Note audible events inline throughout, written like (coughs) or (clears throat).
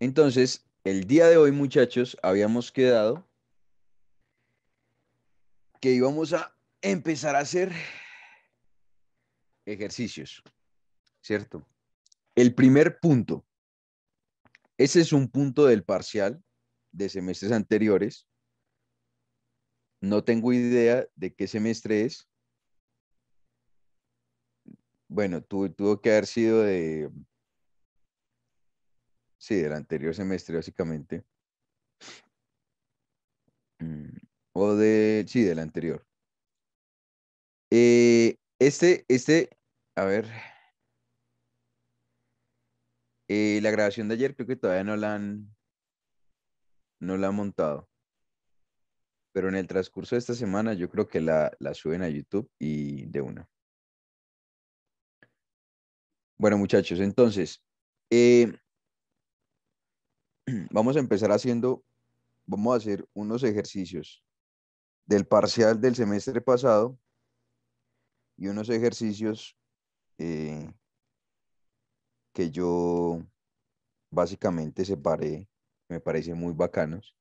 Entonces, el día de hoy, muchachos, habíamos quedado que íbamos a empezar a hacer ejercicios, ¿cierto? El primer punto, ese es un punto del parcial de semestres anteriores. No tengo idea de qué semestre es. Bueno, tuvo, tuvo que haber sido de sí, del anterior semestre básicamente. Mm, o de, sí, del anterior. Eh, este, este, a ver. Eh, la grabación de ayer creo que todavía no la han, no la han montado. Pero en el transcurso de esta semana yo creo que la, suben a YouTube y de una. Bueno, muchachos, entonces, eh, (clears throat) vamos a empezar haciendo, vamos a hacer unos ejercicios del parcial del semestre pasado y unos ejercicios eh, que yo básicamente separé, me parecen muy bacanos.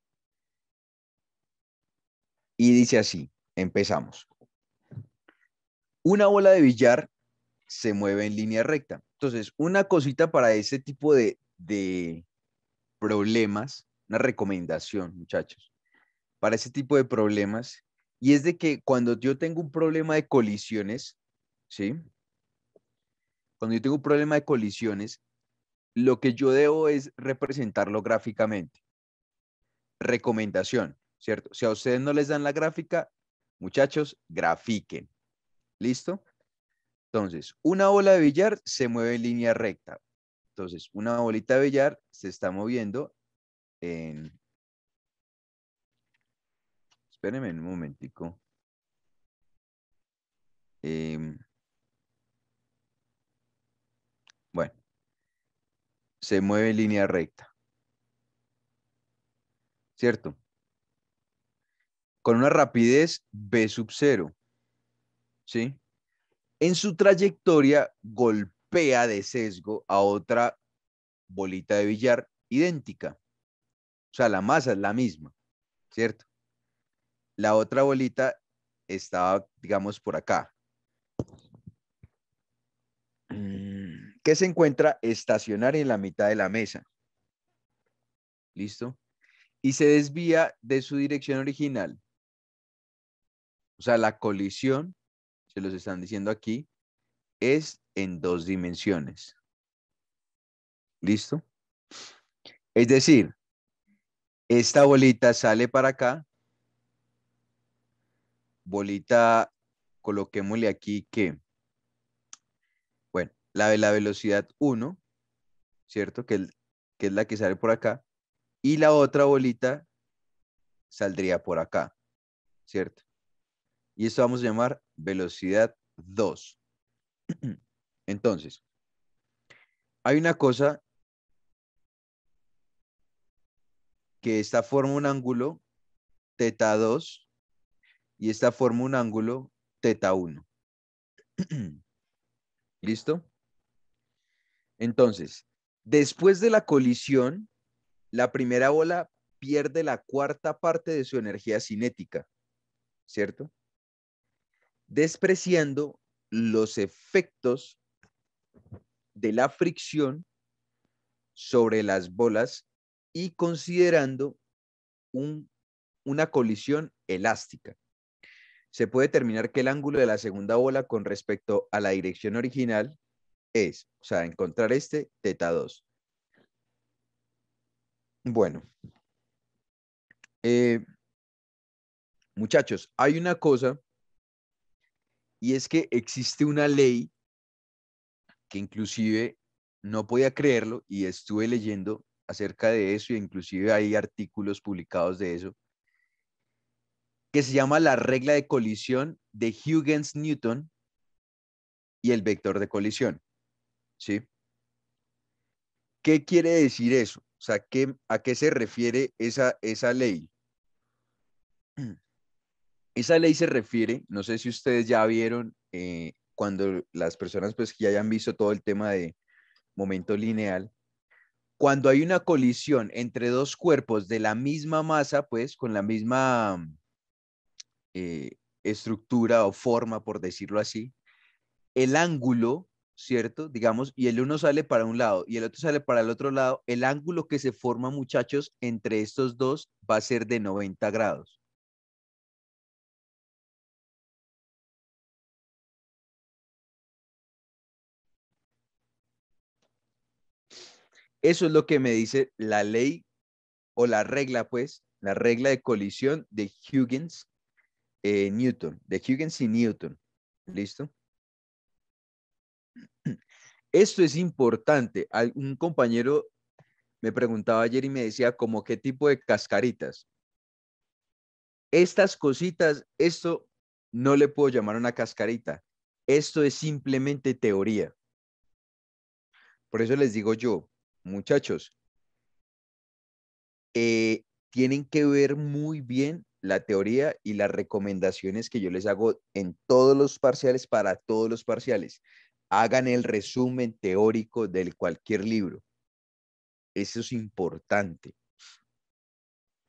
Y dice así, empezamos. Una bola de billar se mueve en línea recta. Entonces, una cosita para ese tipo de, problemas, una recomendación, muchachos, para ese tipo de problemas, y es de que cuando yo tengo un problema de colisiones, ¿sí? Cuando yo tengo un problema de colisiones, lo que yo debo es representarlo gráficamente. Recomendación, ¿cierto? Si a ustedes no les dan la gráfica, muchachos, grafiquen. ¿Listo? Entonces, una bola de billar se mueve en línea recta. Entonces, una bolita de billar se está moviendo en... Espérenme un momentico. Em, bueno, se mueve en línea recta. ¿Cierto? Con una rapidez B sub 0. ¿Sí? En su trayectoria golpea PEA de sesgo a otra bolita de billar idéntica. O sea, la masa es la misma, ¿cierto? La otra bolita estaba, digamos, por acá. Mm, que se encuentra estacionaria en la mitad de la mesa. ¿Listo? Y se desvía de su dirección original. O sea, la colisión, se los están diciendo aquí, es en dos dimensiones. ¿Listo? Es decir, esta bolita sale para acá. Bolita, coloquémosle aquí que, bueno, la de la velocidad 1, ¿cierto? Que, el, que es la que sale por acá. Y la otra bolita saldría por acá, ¿cierto? Y esto vamos a llamar velocidad 2. (clears throat) Entonces, hay una cosa que esta forma un ángulo teta 2 y esta forma un ángulo teta 1. (clears throat) ¿Listo? Entonces, después de la colisión, la primera bola pierde la cuarta parte de su energía cinética, ¿cierto? Despreciando los efectos de la fricción sobre las bolas y considerando una colisión elástica. Se puede determinar que el ángulo de la segunda bola con respecto a la dirección original es, o sea, encontrar este teta 2. Bueno, eh, muchachos, hay una cosa y es que existe una ley que inclusive no podía creerlo y estuve leyendo acerca de eso y e inclusive hay artículos publicados de eso, que se llama la regla de colisión de Huygens-Newton y el vector de colisión. ¿Sí? ¿Qué quiere decir eso? O sea, ¿a qué se refiere esa, esa ley? (clears throat) Esa ley se refiere, no sé si ustedes ya vieron eh, cuando las personas pues ya hayan visto todo el tema de momento lineal, cuando hay una colisión entre dos cuerpos de la misma masa, pues con la misma eh, estructura o forma, por decirlo así, el ángulo, ¿cierto? Digamos, y el uno sale para un lado y el otro sale para el otro lado, el ángulo que se forma, muchachos, entre estos dos va a ser de 90 grados. Eso es lo que me dice la ley o la regla, pues, la regla de colisión de Huygens, eh, Newton, de Huygens y Newton. ¿Listo? (clears throat) Esto es importante. Un compañero me preguntaba ayer y me decía como qué tipo de cascaritas. Estas cositas, esto no le puedo llamar una cascarita. Esto es simplemente teoría. Por eso les digo yo, muchachos, eh, tienen que ver muy bien la teoría y las recomendaciones que yo les hago en todos los parciales para todos los parciales. Hagan el resumen teórico de cualquier libro. Eso es importante.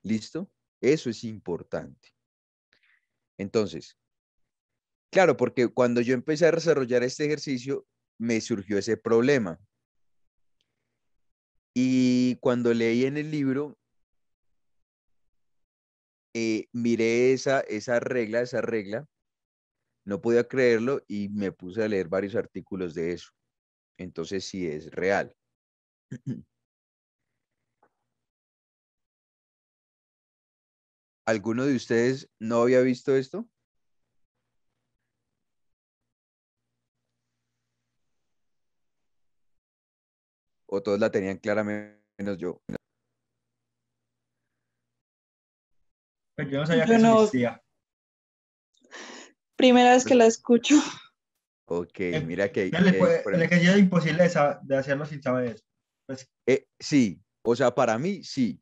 ¿Listo? Eso es importante. Entonces, claro, porque cuando yo empecé a desarrollar este ejercicio, me surgió ese problema. Y cuando leí en el libro, eh, miré esa, esa regla, esa regla, no podía creerlo y me puse a leer varios artículos de eso. Entonces sí es real. (clears throat) ¿Alguno de ustedes no había visto esto? o todos la tenían claramente menos yo. yo no sabía que existía. Primera vez que la escucho. Ok, eh, mira que... le imposible de, hacerlo sin saber eso. Pues, eh, sí, o sea, para mí sí.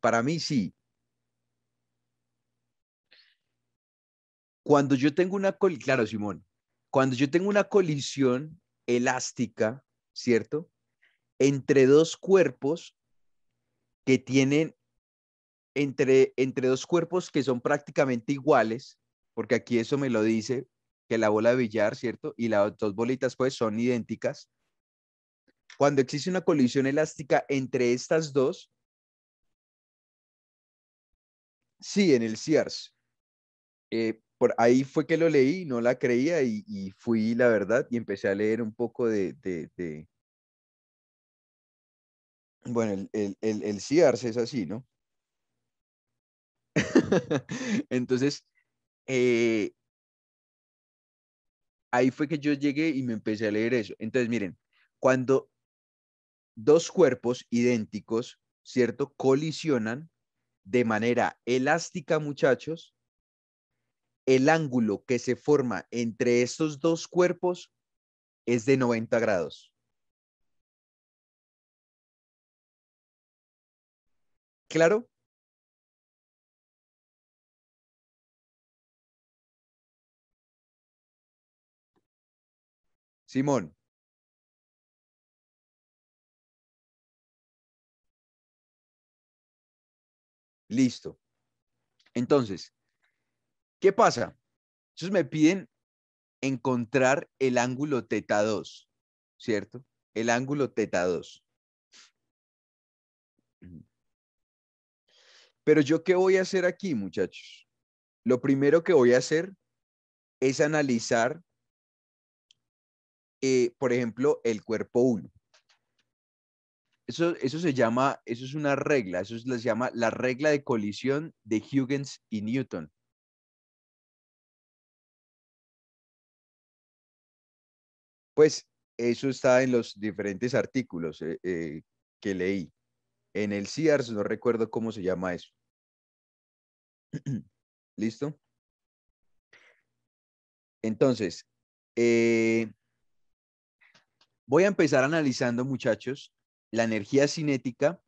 Para mí sí. Cuando yo tengo una... Claro, Simón. Cuando yo tengo una colisión elástica, ¿cierto? Entre dos cuerpos que tienen, entre, entre dos cuerpos que son prácticamente iguales, porque aquí eso me lo dice, que la bola de billar, ¿cierto? Y las dos bolitas pues son idénticas. Cuando existe una colisión elástica entre estas dos, sí, en el CIARS, eh, por ahí fue que lo leí, no la creía y, fui, la verdad, y empecé a leer un poco de... Bueno, el, el, es así, ¿no? (laughs) Entonces, eh, ahí fue que yo llegué y me empecé a leer eso. Entonces, miren, cuando dos cuerpos idénticos, ¿cierto? Colisionan de manera elástica, muchachos, el ángulo que se forma entre estos dos cuerpos es de 90 grados. ¿Claro? Simón. Listo. Entonces, ¿Qué pasa? Entonces me piden encontrar el ángulo teta 2, ¿cierto? El ángulo teta 2. Pero yo qué voy a hacer aquí, muchachos? Lo primero que voy a hacer es analizar, eh, por ejemplo, el cuerpo 1. Eso, eso, se llama, eso es una regla, eso se llama la regla de colisión de Huygens y Newton. Pues eso está en los diferentes artículos eh, eh, que leí. En el CIARS no recuerdo cómo se llama eso. (clears throat) ¿Listo? Entonces, eh, voy a empezar analizando, muchachos, la energía cinética,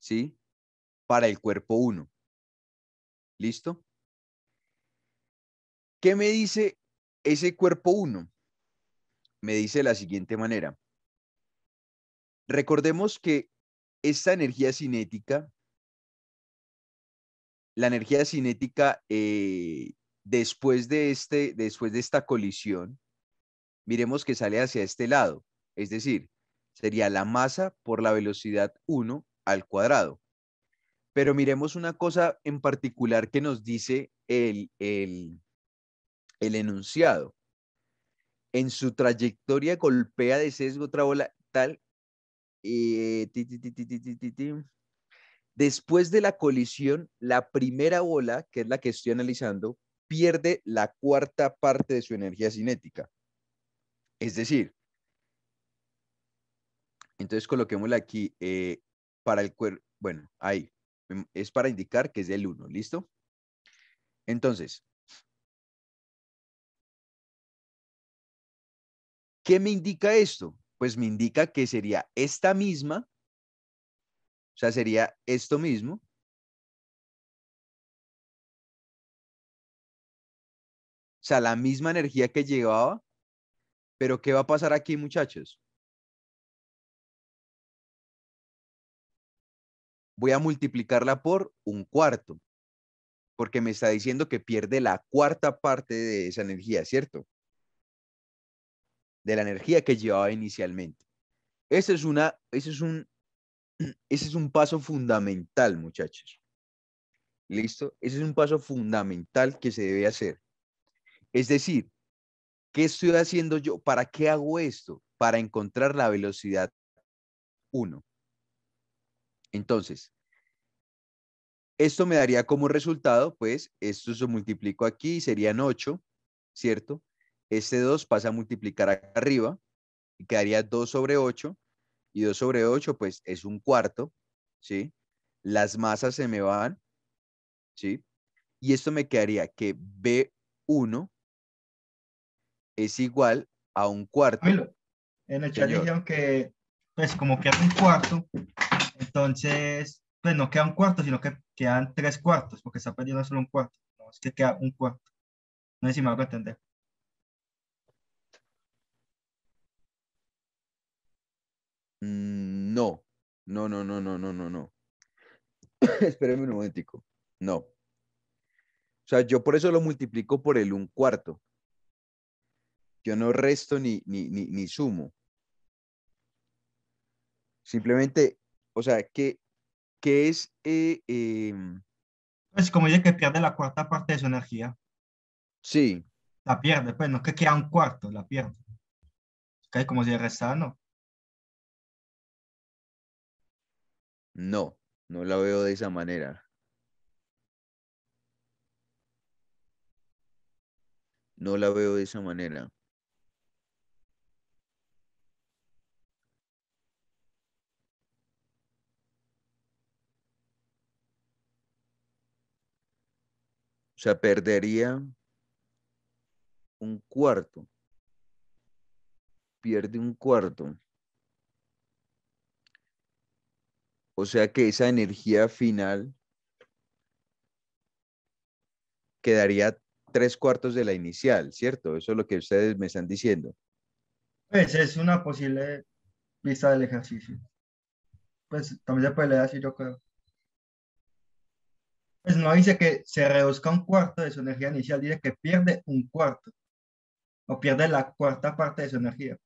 ¿sí? Para el cuerpo 1. ¿Listo? ¿Qué me dice ese cuerpo 1? me dice de la siguiente manera. Recordemos que esta energía cinética, la energía cinética eh, después, de este, después de esta colisión, miremos que sale hacia este lado, es decir, sería la masa por la velocidad 1 al cuadrado. Pero miremos una cosa en particular que nos dice el, el, el enunciado en su trayectoria golpea de sesgo otra bola tal. Eh, Después de la colisión, la primera bola, que es la que estoy analizando, pierde la cuarta parte de su energía cinética. Es decir, entonces coloquémosla aquí eh, para el cuerpo. Bueno, ahí. Es para indicar que es el 1, ¿listo? Entonces, ¿Qué me indica esto? Pues me indica que sería esta misma, o sea, sería esto mismo. O sea, la misma energía que llevaba, pero ¿qué va a pasar aquí, muchachos? Voy a multiplicarla por un cuarto, porque me está diciendo que pierde la cuarta parte de esa energía, ¿cierto? de la energía que llevaba inicialmente. Ese es, una, es, un, (clears throat) es un paso fundamental, muchachos. ¿Listo? Ese es un paso fundamental que se debe hacer. Es decir, ¿qué estoy haciendo yo? ¿Para qué hago esto? Para encontrar la velocidad 1. Entonces, esto me daría como resultado, pues, esto se multiplico aquí, serían 8, ¿cierto? Este 2 pasa a multiplicar acá arriba y quedaría 2 sobre 8. Y 2 sobre 8, pues es un cuarto, ¿sí? Las masas se me van, ¿sí? Y esto me quedaría que B1 es igual a un cuarto. en el chat dijeron que, pues como queda un cuarto, entonces, pues no queda un cuarto, sino que quedan tres cuartos, porque está perdiendo solo un cuarto. No, es que queda un cuarto. No sé si me hago entender. Mm, no, no, no, no, no, no, no, no. (coughs) Espérenme un momentico. No. O sea, yo por eso lo multiplico por el un cuarto. Yo no resto ni, ni, ni, sumo. Simplemente, o sea, que, que es... Eh, em? pues, como dice que pierde la cuarta parte de su energía. Sí. La pierde, pues no que queda un cuarto, la pierde. como si restara, no. No, no la veo de esa manera. No la veo de esa manera. O sea, perdería un cuarto. Pierde un cuarto. O sea que esa energía final quedaría tres cuartos de la inicial, ¿cierto? Eso es lo que ustedes me están diciendo. Pues es una posible pista del ejercicio. Pues también se puede leer así, yo creo. Pues no dice que se reduzca un cuarto de su energía inicial, dice que pierde un cuarto o pierde la cuarta parte de su energía.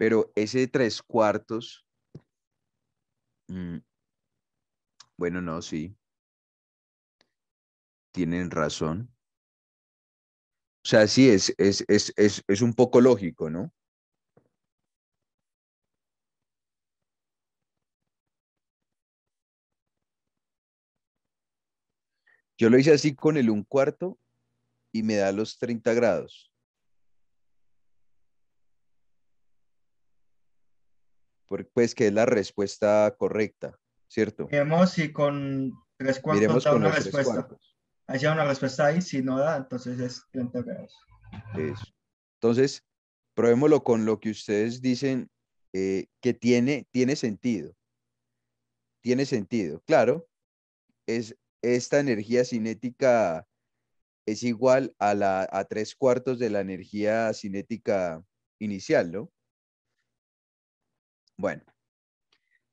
Pero ese tres cuartos, mm, bueno, no, sí. Tienen razón. O sea, sí, es, es, es, es, es un poco lógico, ¿no? Yo lo hice así con el un cuarto y me da los 30 grados. pues que es la respuesta correcta, ¿cierto? Miremos si con tres cuartos da una respuesta. Hay una respuesta ahí, si no da, entonces es 30 grados. Eso. Entonces, probémoslo con lo que ustedes dicen eh, que tiene, tiene sentido. Tiene sentido, claro. Es, esta energía cinética es igual a, la, a tres cuartos de la energía cinética inicial, ¿no? Bueno,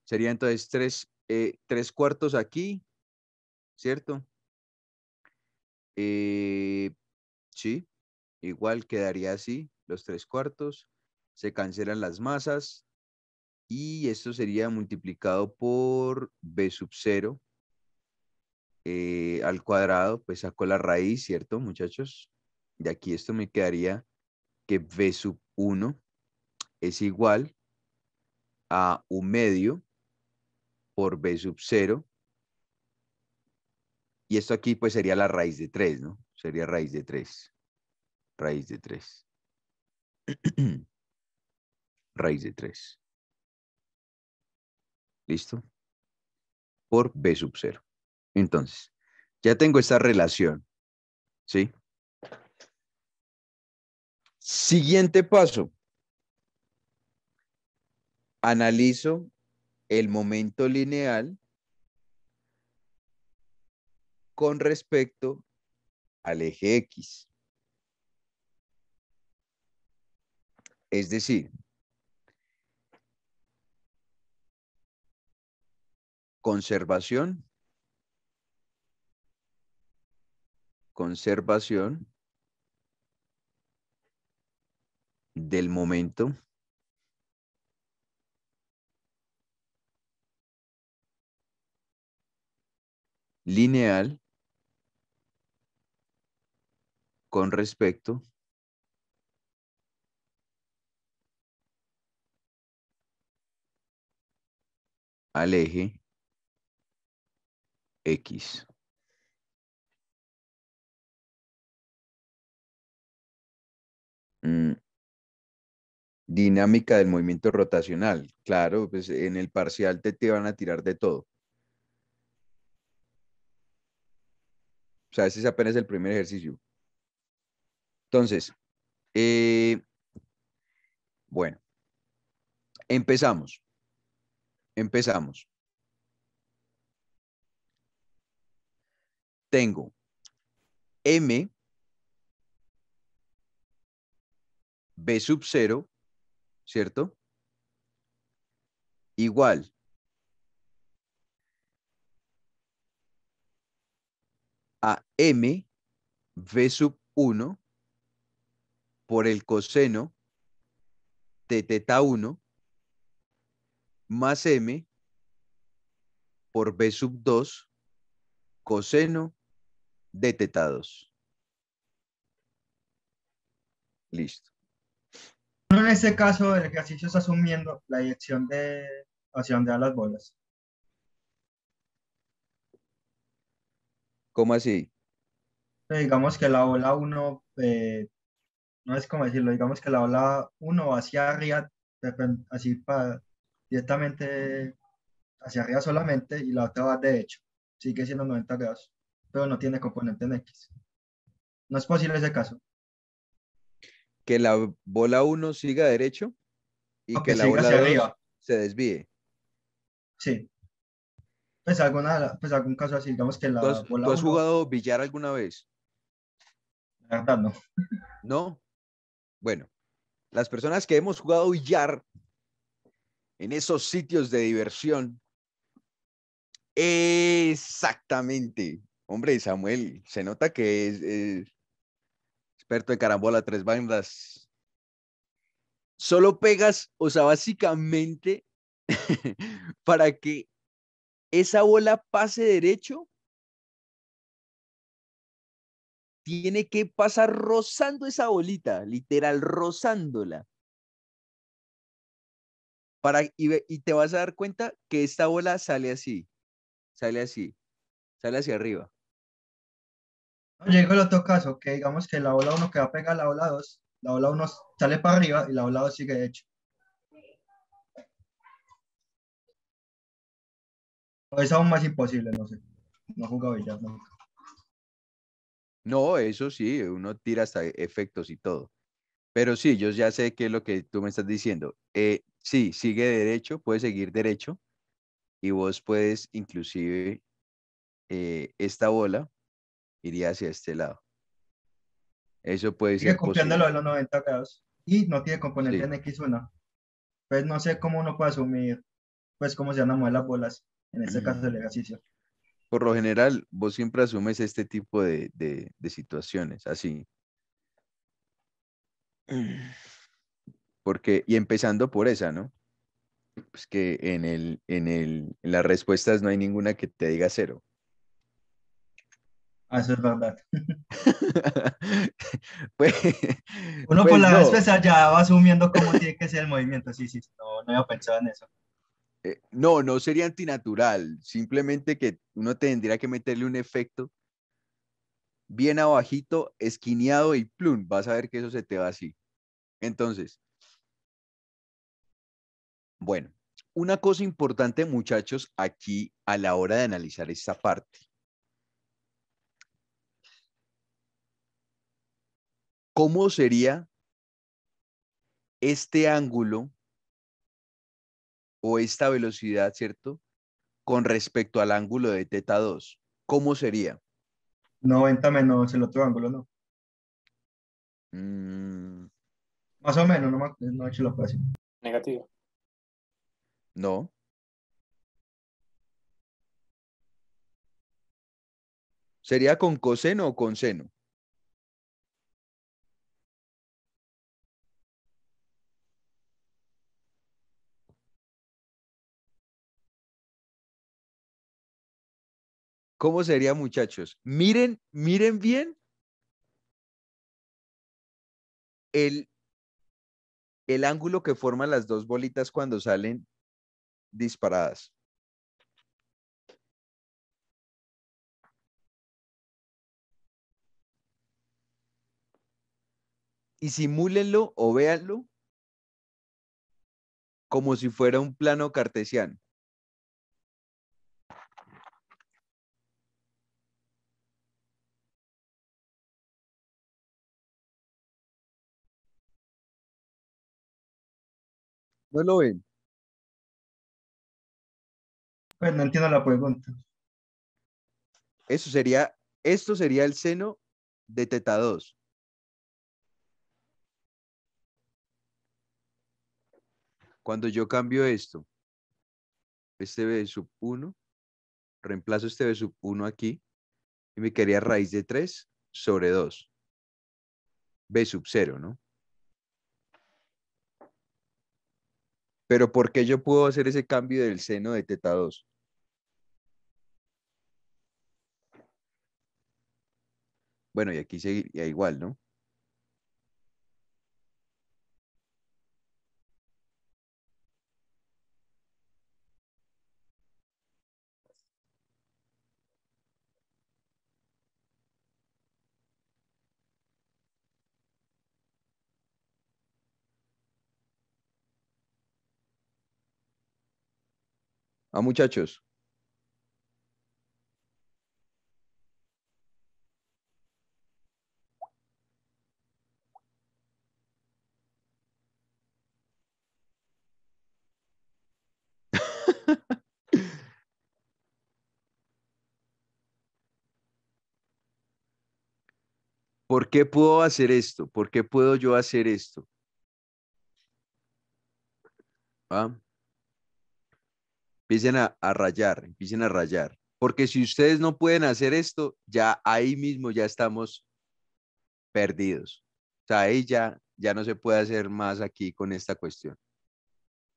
sería entonces tres, eh, cuartos aquí, ¿cierto? Eh, sí, igual quedaría así, los tres cuartos. Se cancelan las masas y esto sería multiplicado por B sub 0 eh, al cuadrado, pues saco la raíz, ¿cierto, muchachos? De aquí esto me quedaría que B sub 1 es igual a un medio por B sub 0. Y esto aquí pues sería la raíz de 3, ¿no? Sería raíz de 3. Raíz de 3. (clears throat) raíz de 3. ¿Listo? Por B sub 0. Entonces, ya tengo esta relación. ¿Sí? Siguiente paso analizo el momento lineal con respecto al eje X. Es decir, conservación, conservación del momento lineal con respecto al eje X. Mm, dinámica del movimiento rotacional. Claro, pues en el parcial te, te van a tirar de todo. O sea, ese es apenas el primer ejercicio. Entonces, eh, bueno, empezamos. Empezamos. Tengo M, B sub 0, ¿cierto? Igual a m v sub 1 por el coseno de teta 1 más m por V sub 2 coseno de teta 2. Listo. En este caso, el ejercicio está asumiendo la dirección de hacia de van las bolas. ¿Cómo así? Pues, digamos que la bola 1, eh, no es como decirlo, digamos que la bola 1 hacia arriba, así para directamente hacia arriba solamente y la otra va derecho, sigue siendo 90 grados, pero no tiene componente en X. No es posible ese caso. Que la bola 1 siga derecho y que, la bola se desvíe. Sí. Pues, pues, algún caso así, digamos que la... ¿Tú has, jugado billar alguna vez? no. Bueno, las personas que hemos jugado billar en esos sitios de diversión, exactamente. Hombre, Samuel, se nota que es, es experto de carambola, tres bandas. Solo pegas, o sea, básicamente (laughs) para que esa bola pase derecho tiene que pasar rozando esa bolita, literal, rozándola. Para, y, te vas a dar cuenta que esta bola sale así, sale así, sale hacia arriba. Llegó el otro caso, que digamos que la bola 1 que va a pegar la bola 2, la bola 1 sale para arriba y la bola 2 sigue derecho es aún más imposible, no sé. No juega No, eso sí, uno tira hasta efectos y todo. Pero sí, yo ya sé qué es lo que tú me estás diciendo. Eh, sí, sigue derecho, puede seguir derecho y vos puedes inclusive eh, esta bola iría hacia este lado. Eso puede ser. Cumpliéndolo de los 90 grados y no tiene componente en X1. Pues no sé cómo uno puede asumir, pues cómo se van a las bolas en este caso del ejercicio. Por lo general, vos siempre asumes este tipo de, situaciones, así. (clears throat) Porque, y empezando por esa, ¿no? Pues que en, el, en, el, las respuestas no hay ninguna que te diga cero. Ah, eso es verdad. (laughs) Pues, Uno por pues la vez ya va asumiendo cómo tiene que ser el movimiento. Sí, sí, no, no había pensado en eso. Eh, no, no sería antinatural, simplemente que uno tendría que meterle un efecto bien abajito, esquineado y plum, vas a ver que eso se te va así. Entonces, bueno, una cosa importante muchachos aquí a la hora de analizar esta parte. ¿Cómo sería este ángulo o esta velocidad, ¿cierto? Con respecto al ángulo de teta 2, ¿cómo sería? 90 menos el otro ángulo, ¿no? Mm. Más o menos, no, no he hecho la operación. Negativo. No. ¿Sería con coseno o con seno? ¿Cómo sería, muchachos? Miren, miren bien el, el ángulo que forman las dos bolitas cuando salen disparadas. Y simúlenlo o véanlo como si fuera un plano cartesiano. ¿No lo ven? Pues no entiendo la pregunta. Eso sería, esto sería el seno de teta 2. Cuando yo cambio esto, este B sub 1, reemplazo este B sub 1 aquí y me quedaría raíz de 3 sobre 2. B sub 0, ¿no? Pero ¿por qué yo puedo hacer ese cambio del seno de teta 2? Bueno, y aquí seguiría igual, ¿no? a ah, muchachos. (laughs) ¿Por qué puedo hacer esto? ¿Por qué puedo yo hacer esto? ¿Ah? empiecen a, rayar, empiecen a rayar. Porque si ustedes no pueden hacer esto, ya ahí mismo ya estamos perdidos. O sea, ahí ya no se puede hacer más aquí con esta cuestión.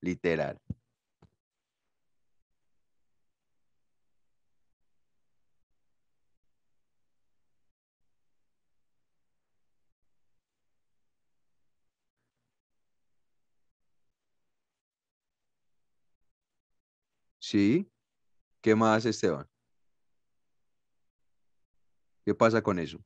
Literal. Sí. ¿Qué más, Esteban? ¿Qué pasa con eso?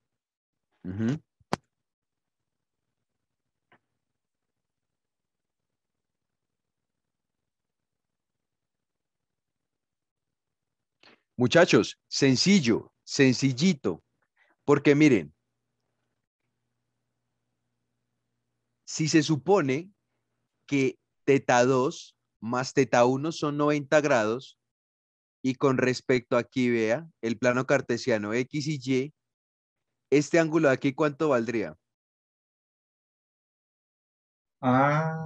Muchachos, sencillo, sencillito, porque miren, si se supone que teta 2 más teta 1 son 90 grados y con respecto aquí, vea, el plano cartesiano X y Y, este ángulo de aquí, ¿cuánto valdría? Ah.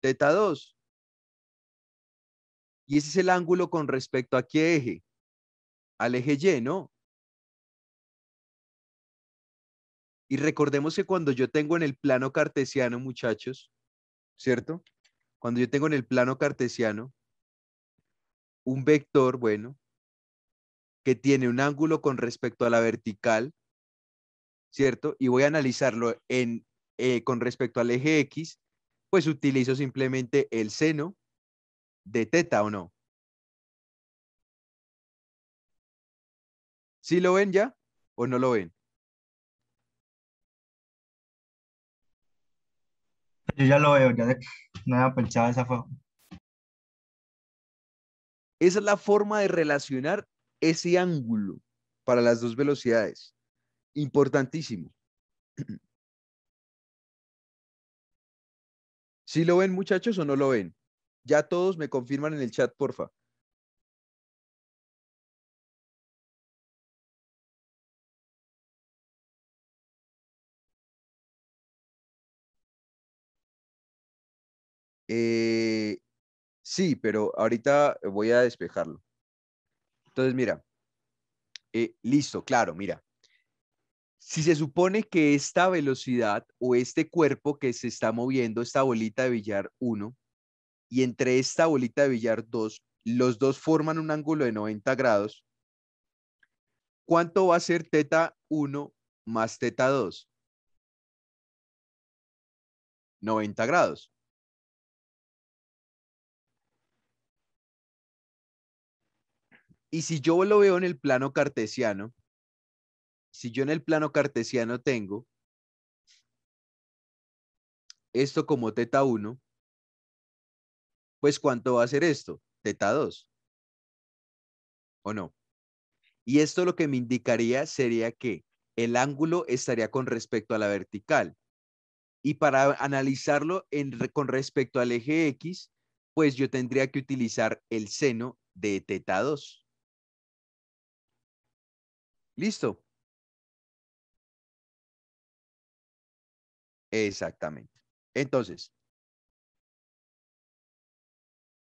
Teta 2. Y ese es el ángulo con respecto a qué eje? Al eje Y, ¿no? Y recordemos que cuando yo tengo en el plano cartesiano, muchachos, ¿cierto? Cuando yo tengo en el plano cartesiano un vector, bueno, que tiene un ángulo con respecto a la vertical, ¿cierto? Y voy a analizarlo en, eh, con respecto al eje X, pues utilizo simplemente el seno de teta o no. ¿Sí lo ven ya o no lo ven? Yo ya lo veo, ya, esa es la forma de relacionar ese ángulo para las dos velocidades. Importantísimo. si (clears throat) lo ven, muchachos, o no lo ven? Ya todos me confirman en el chat, porfa. Eh, sí, pero ahorita voy a despejarlo. Entonces, mira, eh, listo, claro, mira. Si se supone que esta velocidad o este cuerpo que se está moviendo, esta bolita de billar 1, y entre esta bolita de billar 2, los dos forman un ángulo de 90 grados, ¿cuánto va a ser teta 1 más teta 2? 90 grados. Y si yo lo veo en el plano cartesiano, si yo en el plano cartesiano tengo esto como teta 1, pues ¿cuánto va a ser esto? Teta 2. ¿O no? Y esto lo que me indicaría sería que el ángulo estaría con respecto a la vertical. Y para analizarlo con respecto al eje X, pues yo tendría que utilizar el seno de teta 2. ¿Listo? Exactamente. Entonces,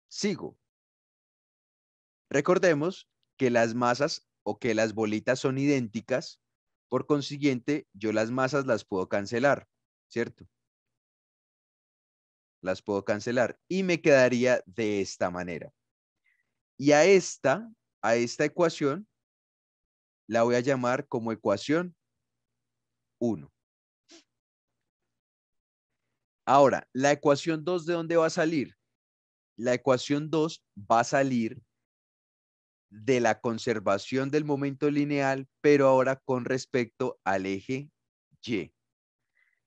sigo. Recordemos que las masas o que las bolitas son idénticas, por consiguiente, yo las masas las puedo cancelar, ¿cierto? Las puedo cancelar y me quedaría de esta manera. Y a esta, a esta ecuación, la voy a llamar como ecuación 1. Ahora, ¿la ecuación 2 de dónde va a salir? La ecuación 2 va a salir de la conservación del momento lineal, pero ahora con respecto al eje Y.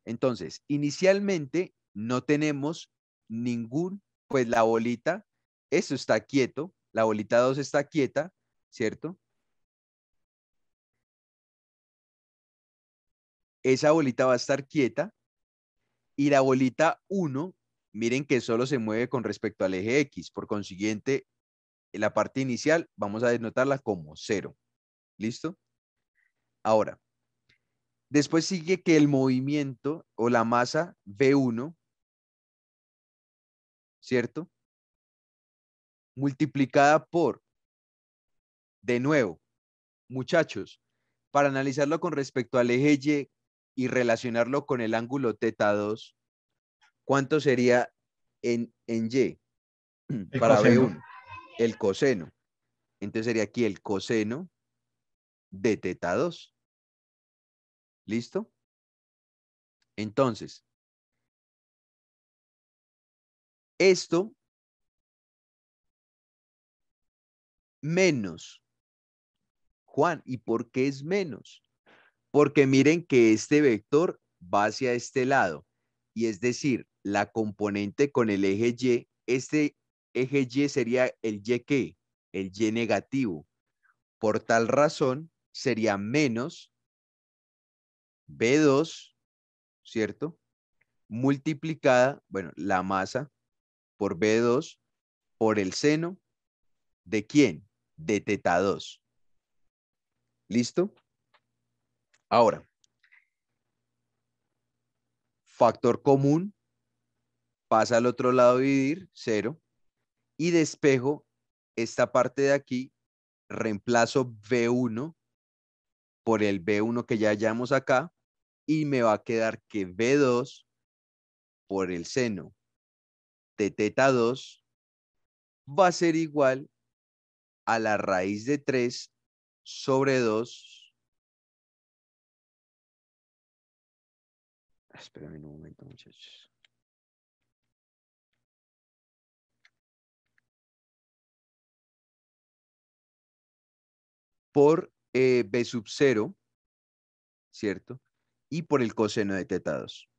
Entonces, inicialmente no tenemos ningún, pues la bolita, eso está quieto, la bolita 2 está quieta, ¿cierto? esa bolita va a estar quieta y la bolita 1, miren que solo se mueve con respecto al eje X, por consiguiente, en la parte inicial vamos a denotarla como 0. ¿Listo? Ahora, después sigue que el movimiento o la masa b 1 ¿cierto? Multiplicada por, de nuevo, muchachos, para analizarlo con respecto al eje Y, y relacionarlo con el ángulo teta 2, ¿cuánto sería en, y (clears throat) para B1? El coseno. Entonces sería aquí el coseno de teta 2. ¿Listo? Entonces, esto menos. Juan, ¿y por qué es menos? porque miren que este vector va hacia este lado, y es decir, la componente con el eje Y, este eje Y sería el Y que, el Y negativo. Por tal razón, sería menos B2, ¿cierto? Multiplicada, bueno, la masa por B2 por el seno de quién? De teta 2. ¿Listo? Ahora, factor común, pasa al otro lado dividir, cero, y despejo esta parte de aquí, reemplazo B1 por el B1 que ya hallamos acá, y me va a quedar que B2 por el seno de teta 2 va a ser igual a la raíz de 3 sobre 2 Ah, espérame un momento, muchachos. Por eh, B sub 0, ¿cierto? Y por el coseno de teta 2.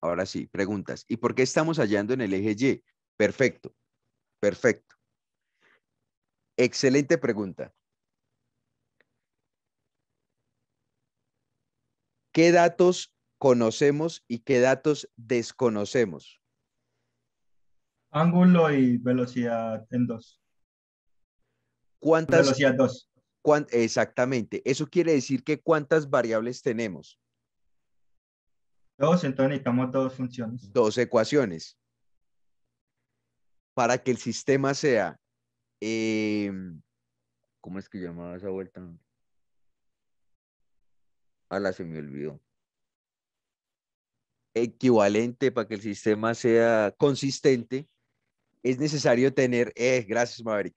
Ahora sí, preguntas. ¿Y por qué estamos hallando en el eje Y? Perfecto, perfecto. Excelente pregunta. ¿Qué datos conocemos y qué datos desconocemos? Ángulo y velocidad en dos. ¿Cuántas? Velocidad dos. exactamente. Eso quiere decir que cuántas variables tenemos. Dos, entonces necesitamos dos funciones. Dos ecuaciones. Para que el sistema sea. Em, ¿Cómo es que llamaba esa vuelta? Ah, la se me olvidó. Equivalente para que el sistema sea consistente, es necesario tener, eh, gracias Maverick,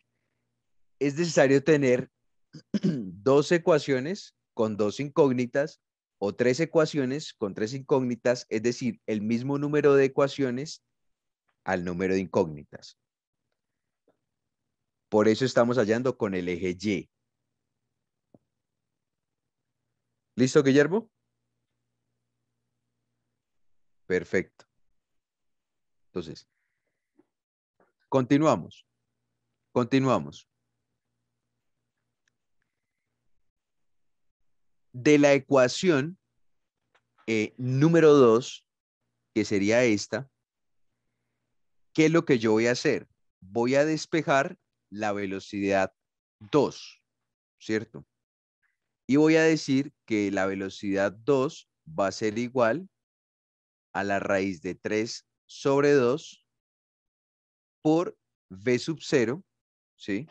es necesario tener (clears throat) dos ecuaciones con dos incógnitas o tres ecuaciones con tres incógnitas, es decir, el mismo número de ecuaciones al número de incógnitas. Por eso estamos hallando con el eje Y. ¿Listo, Guillermo? Perfecto. Entonces, continuamos. Continuamos. De la ecuación eh, número 2, que sería esta, ¿qué es lo que yo voy a hacer? Voy a despejar la velocidad 2, ¿cierto? Y voy a decir que la velocidad 2 va a ser igual a la raíz de 3 sobre 2 por V sub 0, ¿sí?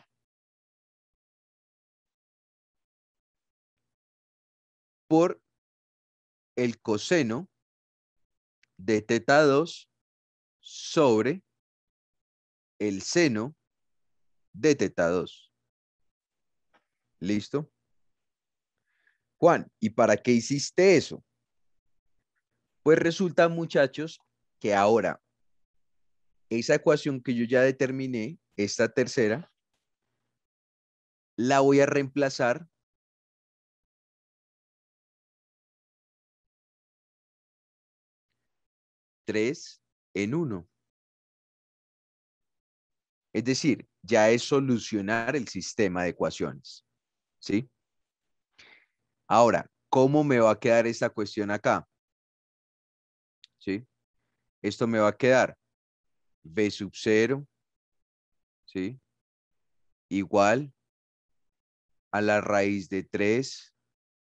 Por el coseno de teta 2 sobre el seno de teta 2. ¿Listo? Juan, ¿y para qué hiciste eso? Pues resulta, muchachos, que ahora esa ecuación que yo ya determiné, esta tercera, la voy a reemplazar tres en uno. Es decir, ya es solucionar el sistema de ecuaciones. ¿Sí? Ahora, ¿cómo me va a quedar esta cuestión acá? ¿Sí? Esto me va a quedar B sub 0, ¿sí? Igual a la raíz de 3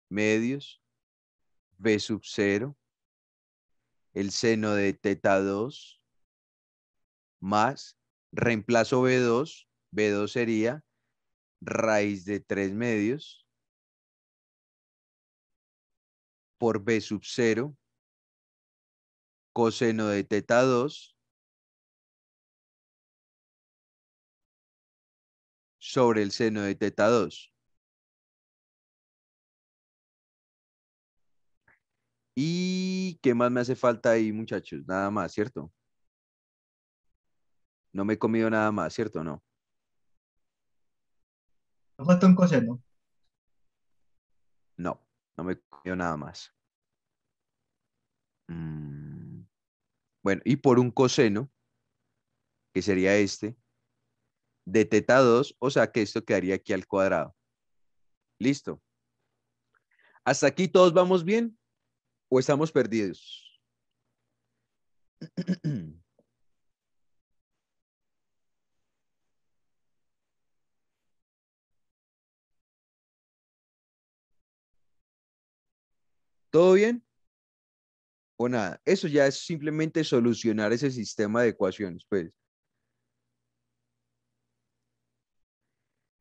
medios, B sub 0, el seno de teta 2, más, reemplazo B2, B2 sería raíz de 3 medios, por b sub cero coseno de teta 2 sobre el seno de teta 2. ¿Y qué más me hace falta ahí, muchachos? Nada más, ¿cierto? No me he comido nada más, ¿cierto? No. Me falta un coseno. No me comió nada más. Mm, bueno, y por un coseno, que sería este, de teta 2, o sea que esto quedaría aquí al cuadrado. Listo. ¿Hasta aquí todos vamos bien o estamos perdidos? (clears throat) ¿Todo bien? O nada. Eso ya es simplemente solucionar ese sistema de ecuaciones, pues.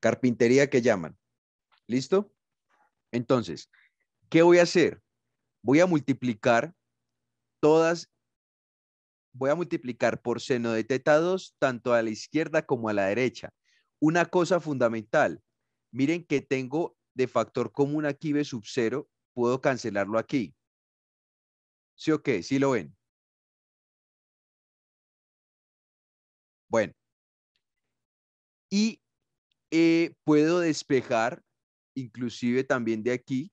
Carpintería que llaman. ¿Listo? Entonces, ¿qué voy a hacer? Voy a multiplicar todas, voy a multiplicar por seno de teta 2 tanto a la izquierda como a la derecha. Una cosa fundamental, miren que tengo de factor común aquí B sub 0 puedo cancelarlo aquí. ¿Sí o qué? ¿Sí lo ven? Bueno. Y eh, puedo despejar, inclusive también de aquí,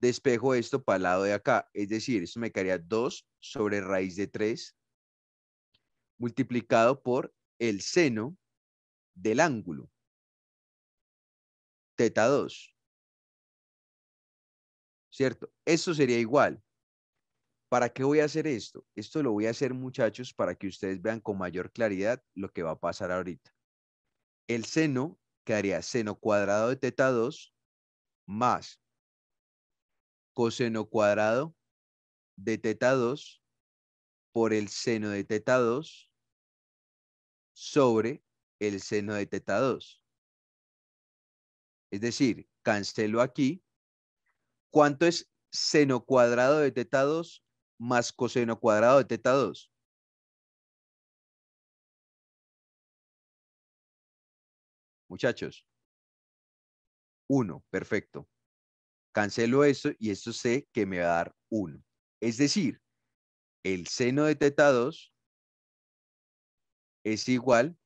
despejo esto para el lado de acá. Es decir, esto me quedaría 2 sobre raíz de 3 multiplicado por el seno del ángulo, teta 2. ¿cierto? Esto sería igual. ¿Para qué voy a hacer esto? Esto lo voy a hacer, muchachos, para que ustedes vean con mayor claridad lo que va a pasar ahorita. El seno quedaría seno cuadrado de teta 2 más coseno cuadrado de teta 2 por el seno de teta 2 sobre el seno de teta 2. Es decir, cancelo aquí ¿Cuánto es seno cuadrado de teta 2 más coseno cuadrado de teta 2? Muchachos. 1, perfecto. Cancelo esto y esto sé que me va a dar 1. Es decir, el seno de teta 2 es igual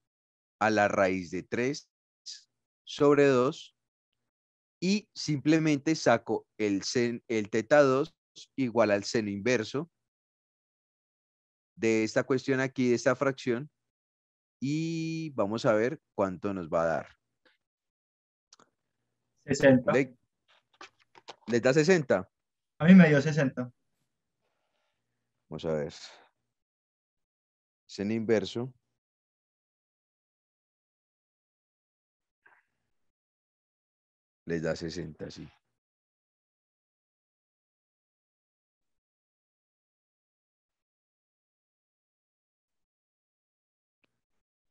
a la raíz de 3 sobre 2 y simplemente saco el, el teta 2 igual al seno inverso de esta cuestión aquí, de esta fracción, y vamos a ver cuánto nos va a dar. 60. ¿Le, ¿les da 60? A mí me dio 60. Vamos a ver. Seno inverso. les da 60, sí.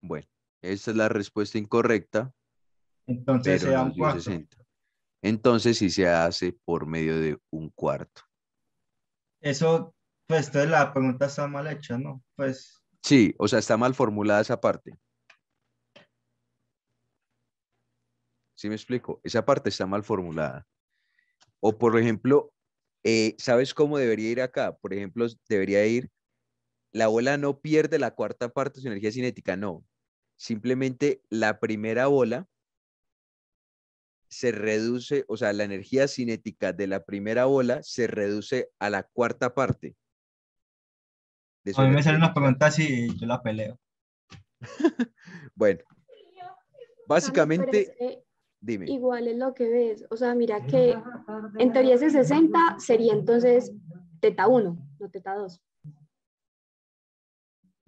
Bueno, esta es la respuesta incorrecta. Entonces se da un cuarto. Entonces sí se hace por medio de un cuarto. Eso, pues, la pregunta está mal hecha, ¿no? Pues. Sí, o sea, está mal formulada esa parte. ¿Sí me explico? Esa parte está mal formulada. O por ejemplo, eh, ¿sabes cómo debería ir acá? Por ejemplo, debería ir, la bola no pierde la cuarta parte de su energía cinética, no. Simplemente la primera bola se reduce, o sea, la energía cinética de la primera bola se reduce a la cuarta parte. A mí me salen unas preguntas y yo las peleo. (laughs) bueno, básicamente... Igual es lo que ves. O sea, mira que en teoría ese 60 sería entonces teta 1, no teta 2.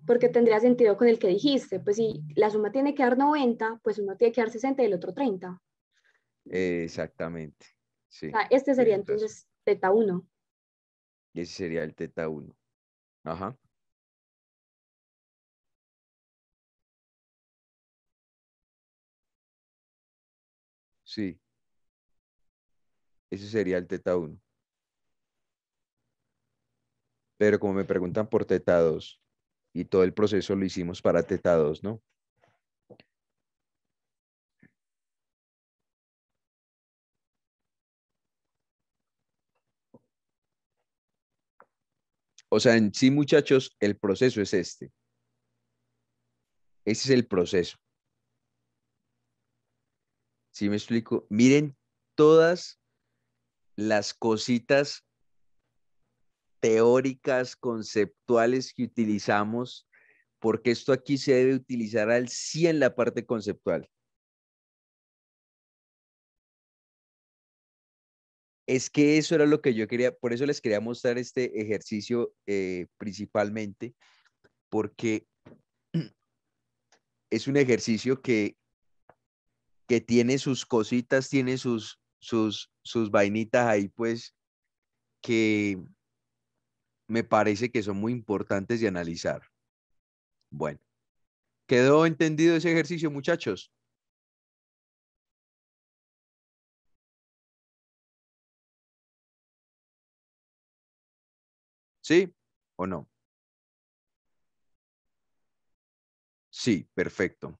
Porque tendría sentido con el que dijiste. Pues si la suma tiene que dar 90, pues uno tiene que dar 60 y el otro 30. Exactamente. este sería entonces teta 1. Ese sería el teta 1. Ajá. Sí. Ese sería el teta 1. Pero como me preguntan por teta 2 y todo el proceso lo hicimos para teta 2, ¿no? O sea, en sí, muchachos, el proceso es este. Ese es el proceso si me explico? Miren todas las cositas teóricas, conceptuales que utilizamos, porque esto aquí se debe utilizar al en la parte conceptual. Es que eso era lo que yo quería, por eso les quería mostrar este ejercicio eh, principalmente, porque (clears throat) es un ejercicio que que tiene sus cositas, tiene sus, sus, sus vainitas ahí, pues, que me parece que son muy importantes de analizar. Bueno, ¿quedó entendido ese ejercicio, muchachos? ¿Sí o no? Sí, perfecto.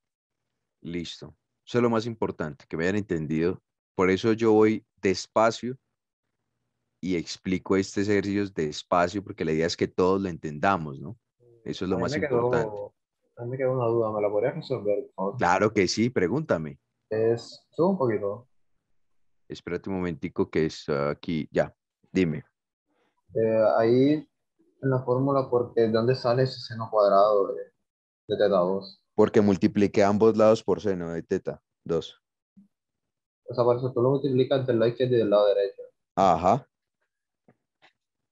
Listo. Eso es lo más importante, que me hayan entendido. Por eso yo voy despacio y explico este ejercicio despacio, porque la idea es que todos lo entendamos, ¿no? Eso es lo más importante. me queda una duda, ¿me la podrías resolver? Claro que sí, pregúntame. Es, sube un poquito. Espérate un momentico que es aquí, ya, dime. Eh, ahí en la fórmula, porque ¿de dónde sale ese seno cuadrado de, de teta 2? porque multipliqué ambos lados por seno de teta, 2. O sea, por eso tú lo multiplicas del lado izquierdo y del lado derecho. Ajá.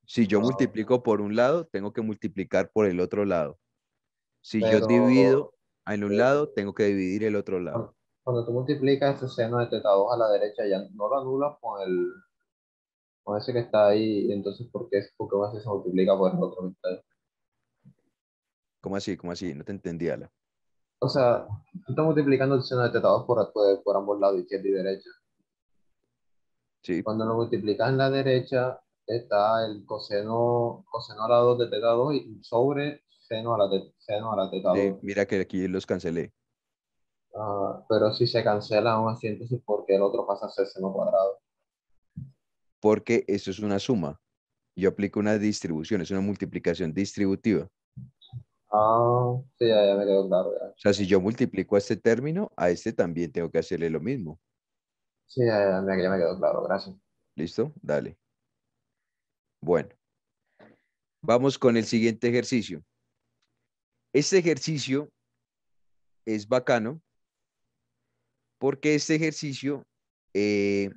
Si yo ah, multiplico por un lado, tengo que multiplicar por el otro lado. Si yo divido en un eh, lado, tengo que dividir el otro lado. Cuando tú multiplicas ese seno de teta 2 a la derecha, ya no lo anulas con el con ese que está ahí, entonces ¿por qué, por qué se multiplica por el otro ¿Cómo así? ¿Cómo así? No te entendía. La o sea, estás multiplicando el seno de teta 2 por, ambos lados, izquierda y derecha. Sí. Cuando lo multiplicas en la derecha, está el coseno, coseno a la 2 de teta 2 y sobre seno a la, seno a la teta 2. mira que aquí los cancelé. Ah, pero si se cancela aún así, entonces porque el otro pasa a ser seno cuadrado. Porque eso es una suma. Yo aplico una distribución, es una multiplicación distributiva. Ah, sí, ya, me quedó claro. O sea, si yo multiplico este término, a este también tengo que hacerle lo mismo. Sí, ya, me, quedó claro, gracias. ¿Listo? Dale. Bueno. Vamos con el siguiente ejercicio. Este ejercicio es bacano porque este ejercicio, eh,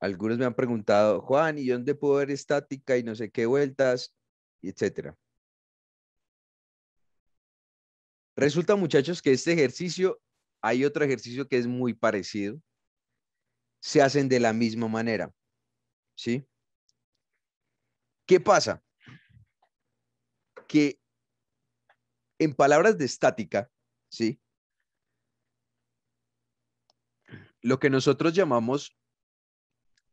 algunos me han preguntado, Juan, ¿y dónde puedo ver estática y no sé qué vueltas, etcétera? Resulta, muchachos, que este ejercicio, hay otro ejercicio que es muy parecido. Se hacen de la misma manera. ¿Sí? ¿Qué pasa? Que en palabras de estática, ¿sí? Lo que nosotros llamamos,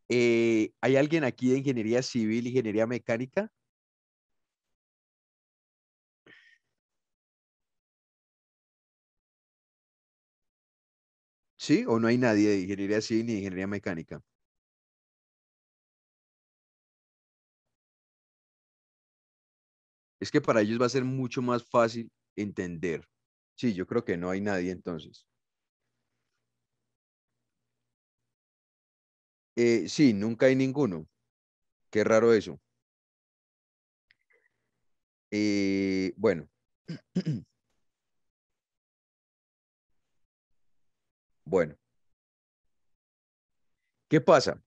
eh, ¿hay alguien aquí de ingeniería civil, ingeniería mecánica? ¿Sí? ¿O no hay nadie de ingeniería civil ni de ingeniería mecánica? Es que para ellos va a ser mucho más fácil entender. Sí, yo creo que no hay nadie entonces. Eh, sí, nunca hay ninguno. Qué raro eso. Eh, bueno. (clears throat) Bueno, ¿qué pasa?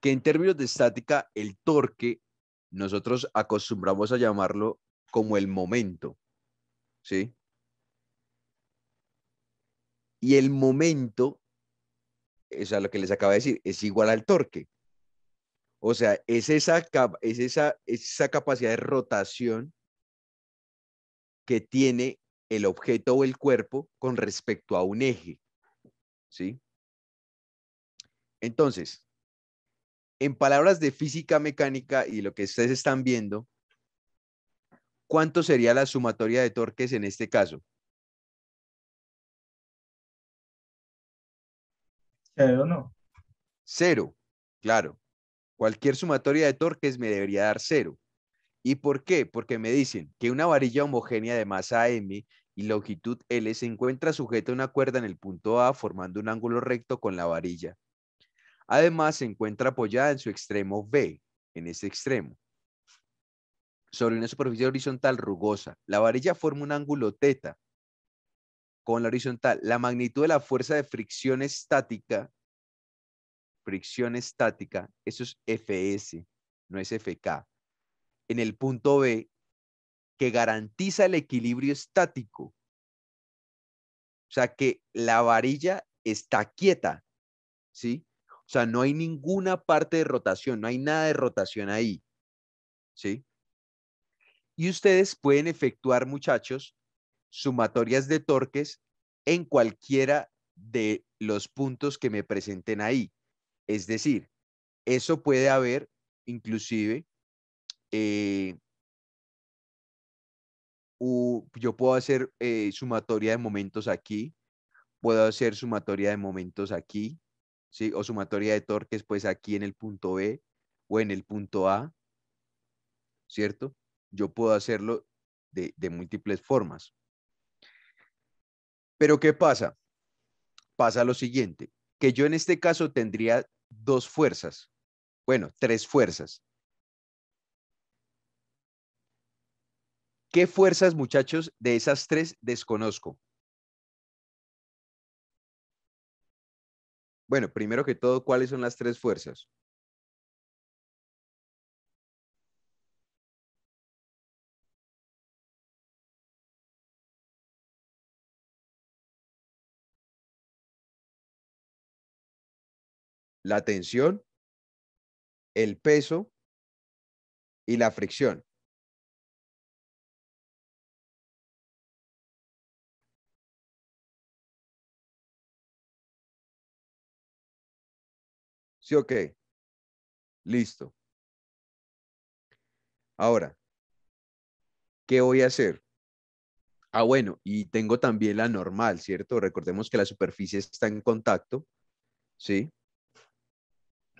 Que en términos de estática, el torque nosotros acostumbramos a llamarlo como el momento, ¿sí? Y el momento, o sea, lo que les acaba de decir, es igual al torque. O sea, es esa, es esa, esa capacidad de rotación que tiene el objeto o el cuerpo con respecto a un eje. ¿sí? Entonces, en palabras de física mecánica y lo que ustedes están viendo, ¿cuánto sería la sumatoria de torques en este caso? Cero, no. Cero, claro. Cualquier sumatoria de torques me debería dar cero. ¿Y por qué? Porque me dicen que una varilla homogénea de masa m y longitud L se encuentra sujeta a una cuerda en el punto A formando un ángulo recto con la varilla. Además, se encuentra apoyada en su extremo B, en ese extremo, sobre una superficie horizontal rugosa. La varilla forma un ángulo θ con la horizontal. La magnitud de la fuerza de fricción estática, fricción estática, eso es Fs, no es Fk, en el punto B que garantiza el equilibrio estático. O sea, que la varilla está quieta, ¿sí? O sea, no hay ninguna parte de rotación, no hay nada de rotación ahí, ¿sí? Y ustedes pueden efectuar, muchachos, sumatorias de torques en cualquiera de los puntos que me presenten ahí. Es decir, eso puede haber inclusive eh, yo puedo hacer eh, sumatoria de momentos aquí, puedo hacer sumatoria de momentos aquí, ¿sí? o sumatoria de torques pues aquí en el punto B e o en el punto A, ¿cierto? Yo puedo hacerlo de, de múltiples formas. Pero ¿qué pasa? Pasa lo siguiente, que yo en este caso tendría dos fuerzas, bueno, tres fuerzas. ¿Qué fuerzas, muchachos, de esas tres desconozco? Bueno, primero que todo, ¿cuáles son las tres fuerzas? La tensión, el peso y la fricción. ok, Listo. Ahora, ¿qué voy a hacer? Ah, bueno, y tengo también la normal, ¿cierto? Recordemos que la superficie está en contacto, ¿sí?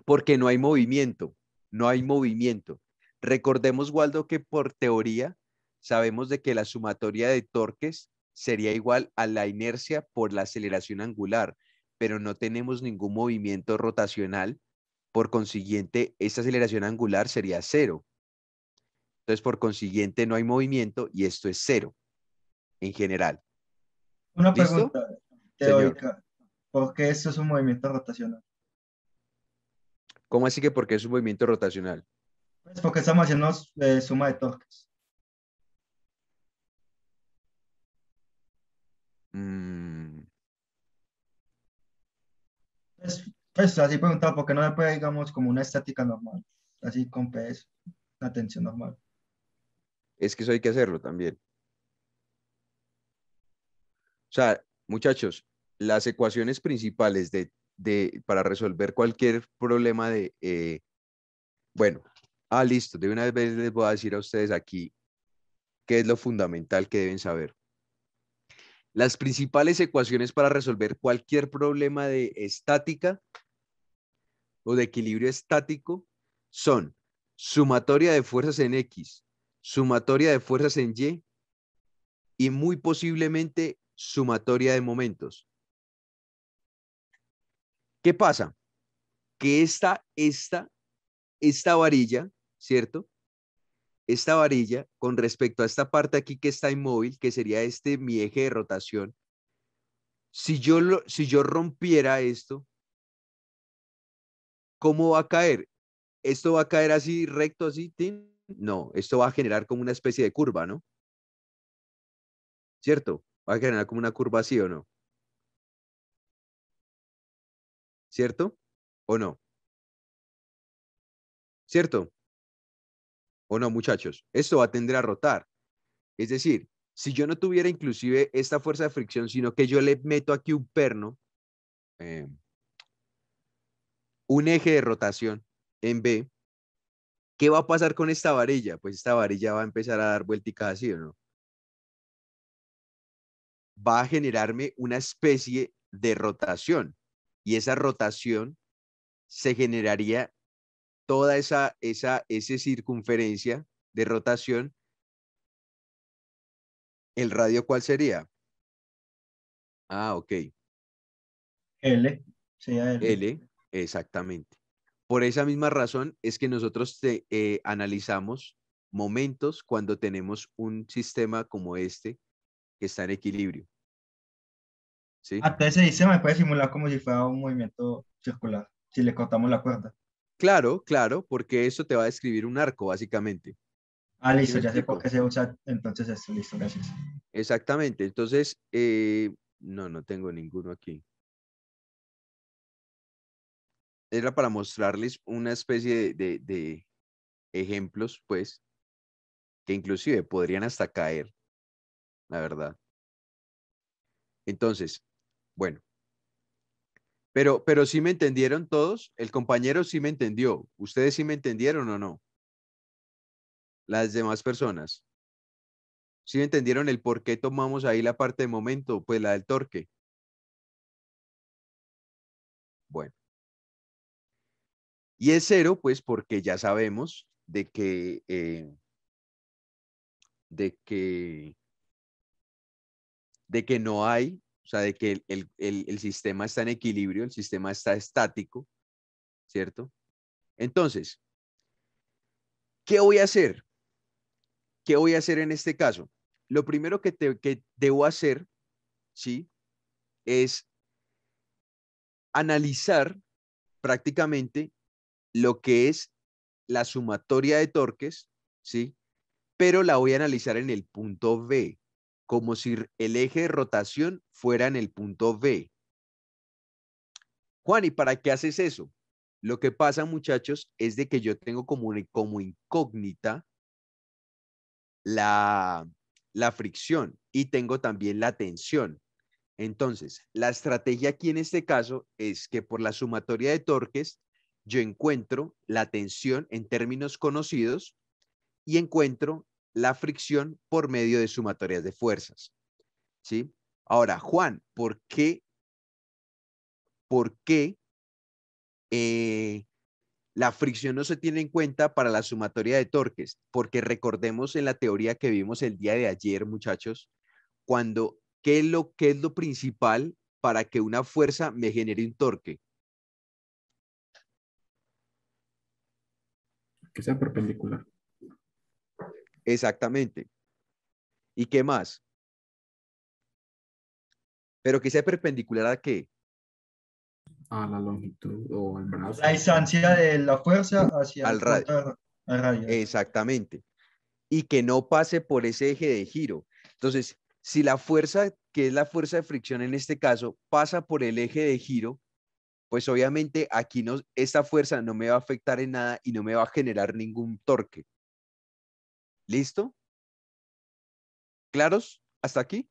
Porque no hay movimiento, no hay movimiento. Recordemos, Waldo, que por teoría sabemos de que la sumatoria de torques sería igual a la inercia por la aceleración angular pero no tenemos ningún movimiento rotacional, por consiguiente, esta aceleración angular sería cero. Entonces, por consiguiente, no hay movimiento y esto es cero en general. Una pregunta teórica. ¿Por qué esto es un movimiento rotacional? ¿Cómo así que por qué es un movimiento rotacional? Pues porque estamos haciendo eh, suma de torques. Mm. Pues, pues así preguntado, porque no le puede, digamos, como una estática normal, así con peso, la tensión normal. Es que eso hay que hacerlo también. O sea, muchachos, las ecuaciones principales de, para resolver cualquier problema de, eh, bueno, ah, listo, de una vez les voy a decir a ustedes aquí qué es lo fundamental que deben saber. Las principales ecuaciones para resolver cualquier problema de estática o de equilibrio estático son sumatoria de fuerzas en X, sumatoria de fuerzas en Y y muy posiblemente sumatoria de momentos. ¿Qué pasa? Que esta, esta, esta varilla, ¿cierto? esta varilla con respecto a esta parte aquí que está inmóvil, que sería este mi eje de rotación, si yo, si yo rompiera esto, ¿cómo va a caer? ¿Esto va a caer así recto, así? No, esto va a generar como una especie de curva, ¿no? ¿Cierto? Va a generar como una curva así o no. ¿Cierto? ¿O no? ¿Cierto? ¿O no, muchachos? Esto va a tender a rotar. Es decir, si yo no tuviera inclusive esta fuerza de fricción, sino que yo le meto aquí un perno, eh, un eje de rotación en B, ¿qué va a pasar con esta varilla? Pues esta varilla va a empezar a dar vueltas así, ¿o no? Va a generarme una especie de rotación y esa rotación se generaría toda esa, esa, circunferencia de rotación, ¿el radio cuál sería? Ah, ok. L, L. L, exactamente. Por esa misma razón es que nosotros eh, analizamos momentos cuando tenemos un sistema como este que está en equilibrio. ¿Sí? Hasta ah, ese sistema me puede simular como si fuera un movimiento circular, si le cortamos la cuerda. Claro, claro, porque eso te va a describir un arco, básicamente. Ah, listo, ya sé por qué se usa entonces esto, listo, gracias. Exactamente, entonces, eh, no, no tengo ninguno aquí. Era para mostrarles una especie de ejemplos, pues, que inclusive podrían hasta caer, la verdad. Entonces, bueno, pero, sí me entendieron todos, el compañero sí me entendió, ustedes sí me entendieron o no. Las demás personas. ¿Sí me entendieron el por qué tomamos ahí la parte de momento? Pues la del torque. Bueno. Y es cero, pues porque ya sabemos de que, eh, de que, de que no hay o sea, de que el, sistema está en equilibrio, el sistema está estático, ¿cierto? Entonces, ¿qué voy a hacer? ¿Qué voy a hacer en este caso? Lo primero que, que debo hacer, ¿sí? Es analizar prácticamente lo que es la sumatoria de torques, ¿sí? Pero la voy a analizar en el punto B como si el eje de rotación fuera en el punto B. Juan, ¿y para qué haces eso? Lo que pasa, muchachos, es de que yo tengo como, incógnita la, la fricción y tengo también la tensión. Entonces, la estrategia aquí en este caso es que por la sumatoria de torques, yo encuentro la tensión en términos conocidos y encuentro la fricción por medio de sumatorias de fuerzas. ¿Sí? Ahora, Juan, ¿por qué, por qué eh, la fricción no se tiene en cuenta para la sumatoria de torques? Porque recordemos en la teoría que vimos el día de ayer, muchachos, cuando, ¿qué lo, qué es lo principal para que una fuerza me genere un torque? Que sea perpendicular. Exactamente. ¿Y qué más? Pero que sea perpendicular a qué? A la longitud o al brazo. La distancia de la fuerza hacia el radio. Exactamente. Y que no pase por ese eje de giro. Entonces, si la fuerza, que es la fuerza de fricción en este caso, pasa por el eje de giro, pues obviamente aquí esta fuerza no me va a afectar en nada y no me va a generar ningún torque. ¿Listo? ¿Claros? ¿Hasta aquí?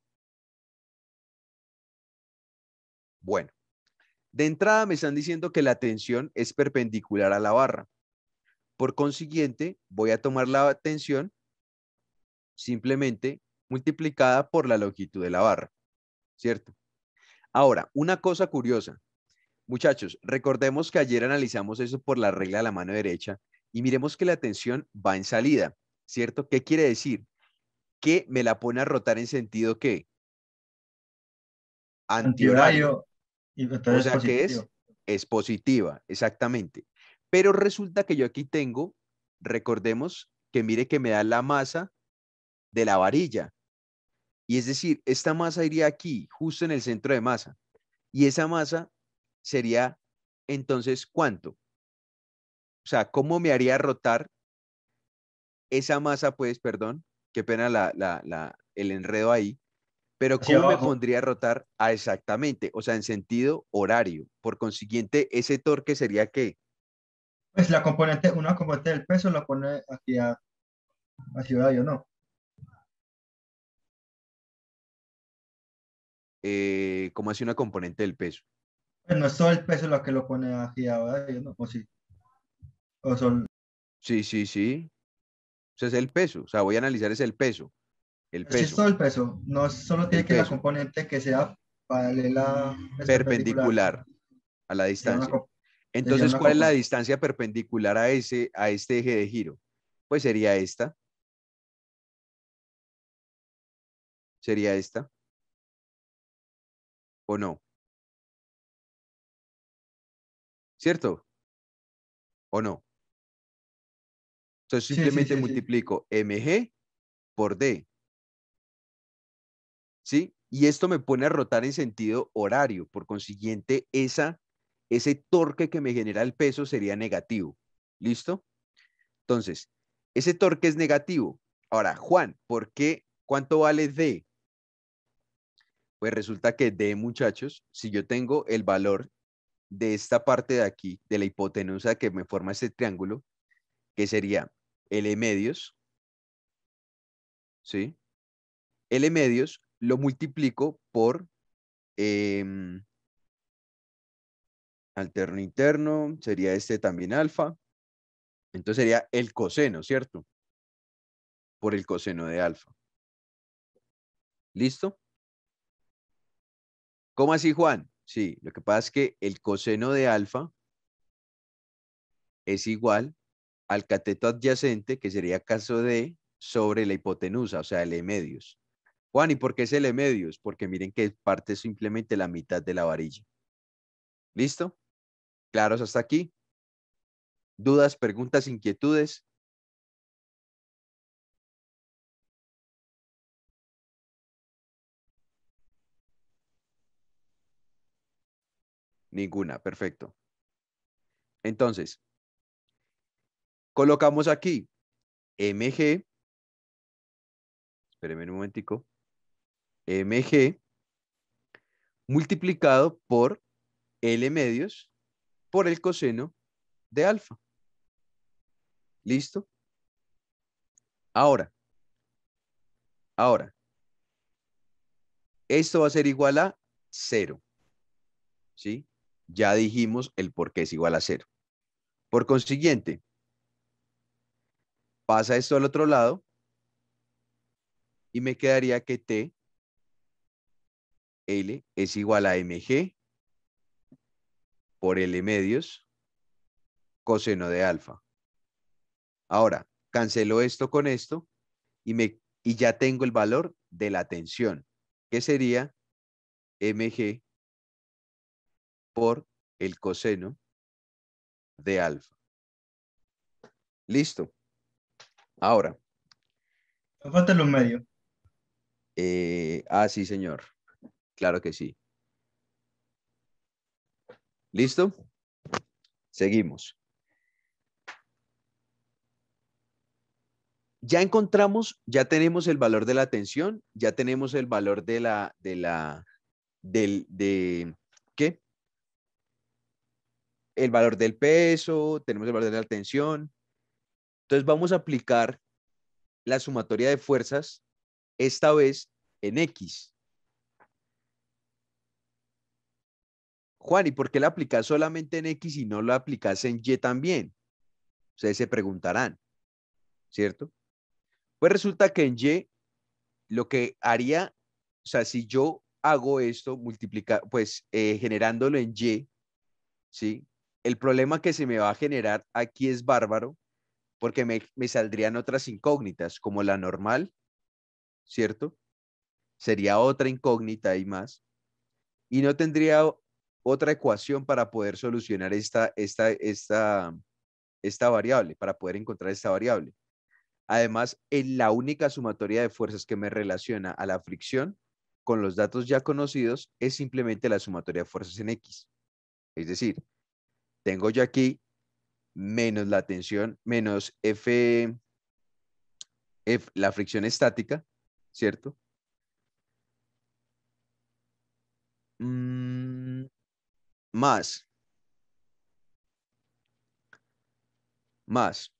Bueno, de entrada me están diciendo que la tensión es perpendicular a la barra. Por consiguiente, voy a tomar la tensión simplemente multiplicada por la longitud de la barra, ¿cierto? Ahora, una cosa curiosa. Muchachos, recordemos que ayer analizamos eso por la regla de la mano derecha y miremos que la tensión va en salida. ¿cierto? ¿Qué quiere decir? Que me la pone a rotar en sentido que antihorario. o sea que es, es positiva, exactamente. Pero resulta que yo aquí tengo, recordemos que mire que me da la masa de la varilla. Y es decir, esta masa iría aquí, justo en el centro de masa. Y esa masa sería entonces cuánto? O sea, ¿cómo me haría rotar esa masa, pues, perdón, qué pena la, la, el enredo ahí, pero ¿cómo me pondría a rotar? Ah, exactamente, o sea, en sentido horario. Por consiguiente, ese torque sería qué? Pues la componente, una componente del peso la pone aquí a ciudad, yo ¿no? Eh, ¿Cómo hace una componente del peso? Pues no es todo el peso lo que lo pone hacia ¿no? O sí. O son... Sí, sí, sí es el peso. O sea, voy a analizar es el peso. El peso. Es todo el peso. No solo tiene que la componente que sea paralela. Perpendicular a la distancia. Entonces, ¿cuál es la distancia perpendicular a, ese, a este eje de giro? Pues sería esta. Sería esta. ¿O no? ¿Cierto? ¿O no? Entonces simplemente multiplico mg por d. ¿Sí? Y esto me pone a rotar en sentido horario. Por consiguiente, esa, ese torque que me genera el peso sería negativo. ¿Listo? Entonces, ese torque es negativo. Ahora, Juan, ¿por qué? ¿Cuánto vale d? Pues resulta que d, muchachos, si yo tengo el valor de esta parte de aquí, de la hipotenusa que me forma este triángulo, que sería L medios, ¿sí? L medios lo multiplico por em, alterno e interno, sería este también alfa, entonces sería el coseno, ¿cierto? Por el coseno de alfa. ¿Listo? ¿Cómo así, Juan? Sí, lo que pasa es que el coseno de alfa es igual al cateto adyacente, que sería caso D, sobre la hipotenusa, o sea, L medios. Juan, ¿y por qué es L medios? Porque miren que parte simplemente la mitad de la varilla. ¿Listo? ¿Claros hasta aquí? ¿Dudas, preguntas, inquietudes? Ninguna, perfecto. Entonces, colocamos aquí MG, espérenme un momentico, MG multiplicado por L medios por el coseno de alfa. ¿Listo? Ahora, ahora, esto va a ser igual a cero. ¿Sí? Ya dijimos el por qué es igual a cero. Por consiguiente, Pasa esto al otro lado y me quedaría que T L es igual a mg por L medios coseno de alfa. Ahora, cancelo esto con esto y, me, y ya tengo el valor de la tensión, que sería mg por el coseno de alfa. Listo. Ahora. Me faltan los medios. Eh, ah, sí, señor. Claro que sí. ¿Listo? Seguimos. Ya encontramos, ya tenemos el valor de la atención, ya tenemos el valor de la, de la, del, de, ¿qué? El valor del peso, tenemos el valor de la atención, entonces vamos a aplicar la sumatoria de fuerzas, esta vez en X. Juan, ¿y por qué la aplicas solamente en X y no la aplicas en Y también? Ustedes se preguntarán, ¿cierto? Pues resulta que en Y lo que haría, o sea, si yo hago esto, multiplica, pues eh, generándolo en Y, ¿sí? El problema que se me va a generar aquí es bárbaro, porque me, saldrían otras incógnitas, como la normal, ¿cierto? Sería otra incógnita y más. Y no tendría otra ecuación para poder solucionar esta, esta, variable, para poder encontrar esta variable. Además, la única sumatoria de fuerzas que me relaciona a la fricción con los datos ya conocidos es simplemente la sumatoria de fuerzas en X. Es decir, tengo yo aquí menos la tensión, menos F, F la fricción estática, ¿cierto? Mm, más. Más.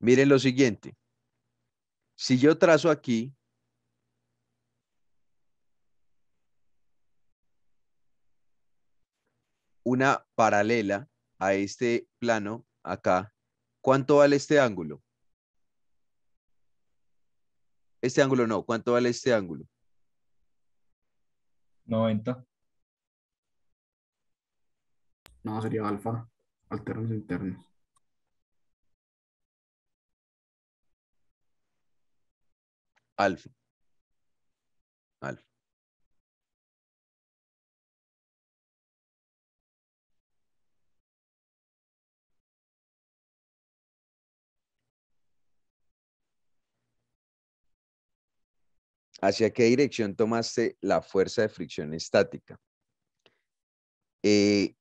Miren lo siguiente. Si yo trazo aquí una paralela a este plano acá, ¿cuánto vale este ángulo? Este ángulo no, ¿cuánto vale este ángulo? 90. No, sería alfa, alternos internos. Alfa. ¿Hacia qué dirección tomaste la fuerza de fricción estática? Eh,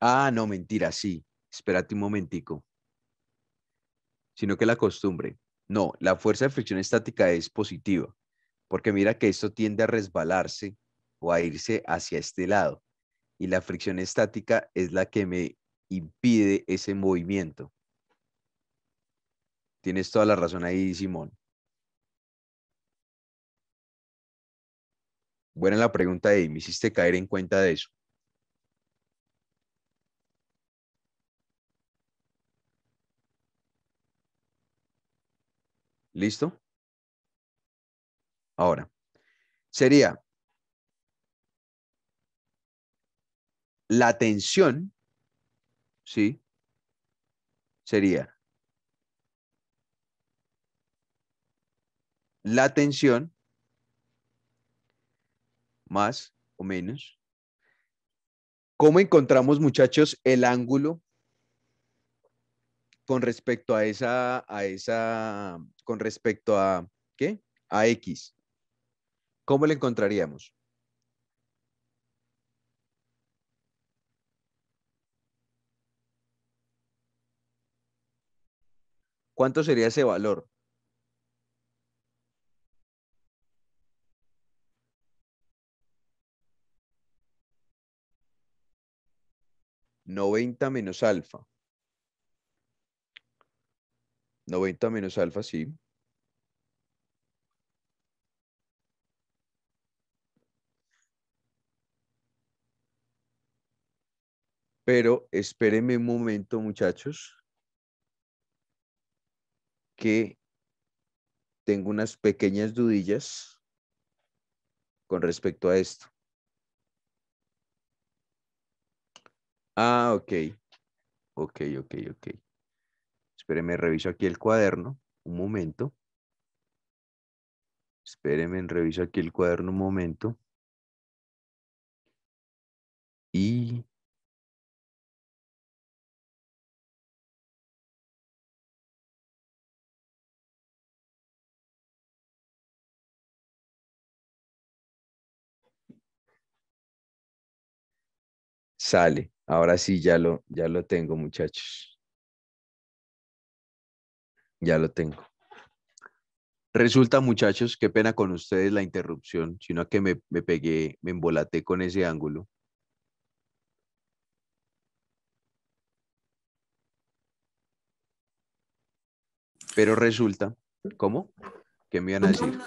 ah, no, mentira, sí. Espérate un momentico. Sino que la costumbre. No, la fuerza de fricción estática es positiva, porque mira que esto tiende a resbalarse o a irse hacia este lado. Y la fricción estática es la que me impide ese movimiento. Tienes toda la razón ahí, Simón. Buena la pregunta, de Me hiciste caer en cuenta de eso. ¿Listo? Ahora, sería la tensión, ¿sí? Sería la tensión más o menos. ¿Cómo encontramos, muchachos, el ángulo con respecto a esa, a esa, con respecto a, ¿qué? A X. ¿Cómo le encontraríamos? ¿Cuánto sería ese valor? 90 menos alfa. 90 menos alfa, sí. Pero espérenme un momento, muchachos, que tengo unas pequeñas dudillas con respecto a esto. Ah, ok. Ok, ok, ok. Espéreme, reviso aquí el cuaderno. Un momento. Espérenme, reviso aquí el cuaderno un momento. Y... Sale. Ahora sí, ya lo, ya lo tengo, muchachos. Ya lo tengo. Resulta, muchachos, qué pena con ustedes la interrupción, sino que me, me pegué, me embolaté con ese ángulo. Pero resulta, ¿cómo? ¿Qué me iban a decir?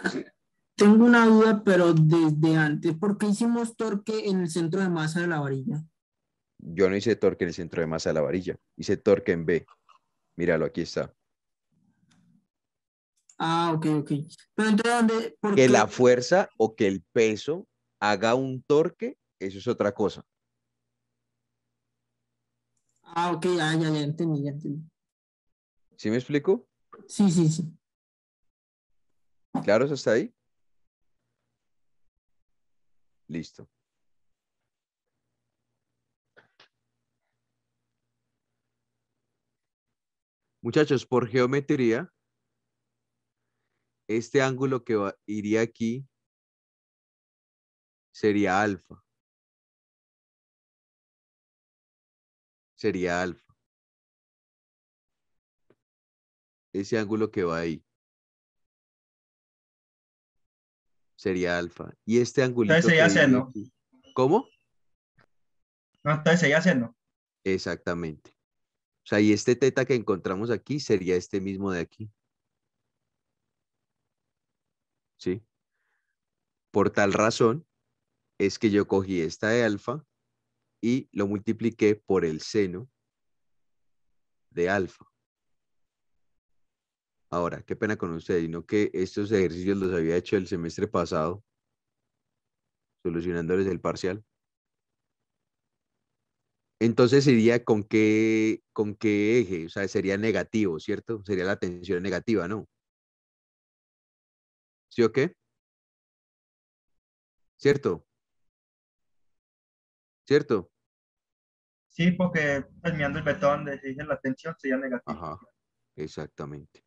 Tengo una duda, pero desde antes, ¿por qué hicimos torque en el centro de masa de la varilla? Yo no hice torque en el centro de masa de la varilla, hice torque en B. Míralo, aquí está. Ah, ok, ok. Pero entonces, ¿dónde? que la fuerza o que el peso haga un torque, eso es otra cosa. Ah, ok, ah, ya, ya entendí, ya entendí. ¿Sí me explico? Sí, sí, sí. ¿Claro? ¿Eso está ahí? Listo. Muchachos, por geometría, este ángulo que iría aquí sería alfa. Sería alfa. Ese ángulo que va ahí. Sería alfa. Y este ángulo... ¿Cómo? No, sería seno. Exactamente. O sea, y este teta que encontramos aquí sería este mismo de aquí. ¿Sí? Por tal razón es que yo cogí esta de alfa y lo multipliqué por el seno de alfa. Ahora, qué pena con ustedes, no que estos ejercicios los había hecho el semestre pasado, solucionándoles el parcial. Entonces sería con qué, con qué eje, o sea, sería negativo, ¿cierto? Sería la tensión negativa, ¿no? ¿Sí o qué? ¿Cierto? ¿Cierto? Sí, porque terminando pues, el betón, de la tensión sería negativa. Ajá, exactamente.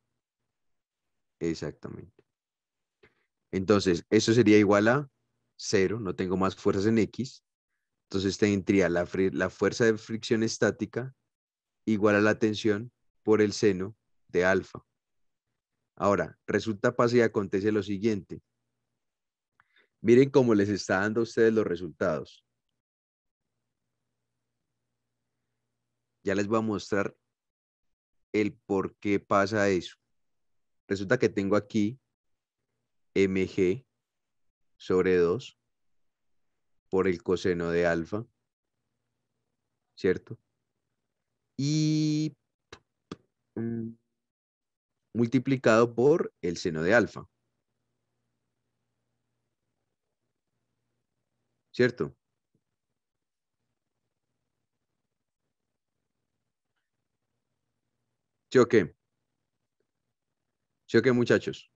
Exactamente. Entonces, eso sería igual a cero, no tengo más fuerzas en X, entonces tendría la, la fuerza de fricción estática igual a la tensión por el seno de alfa. Ahora, resulta pasa y acontece lo siguiente. Miren cómo les está dando a ustedes los resultados. Ya les voy a mostrar el por qué pasa eso. Resulta que tengo aquí mg sobre 2 por el coseno de alfa, ¿cierto? Y mm, multiplicado por el seno de alfa. ¿Cierto? choque qué? muchachos?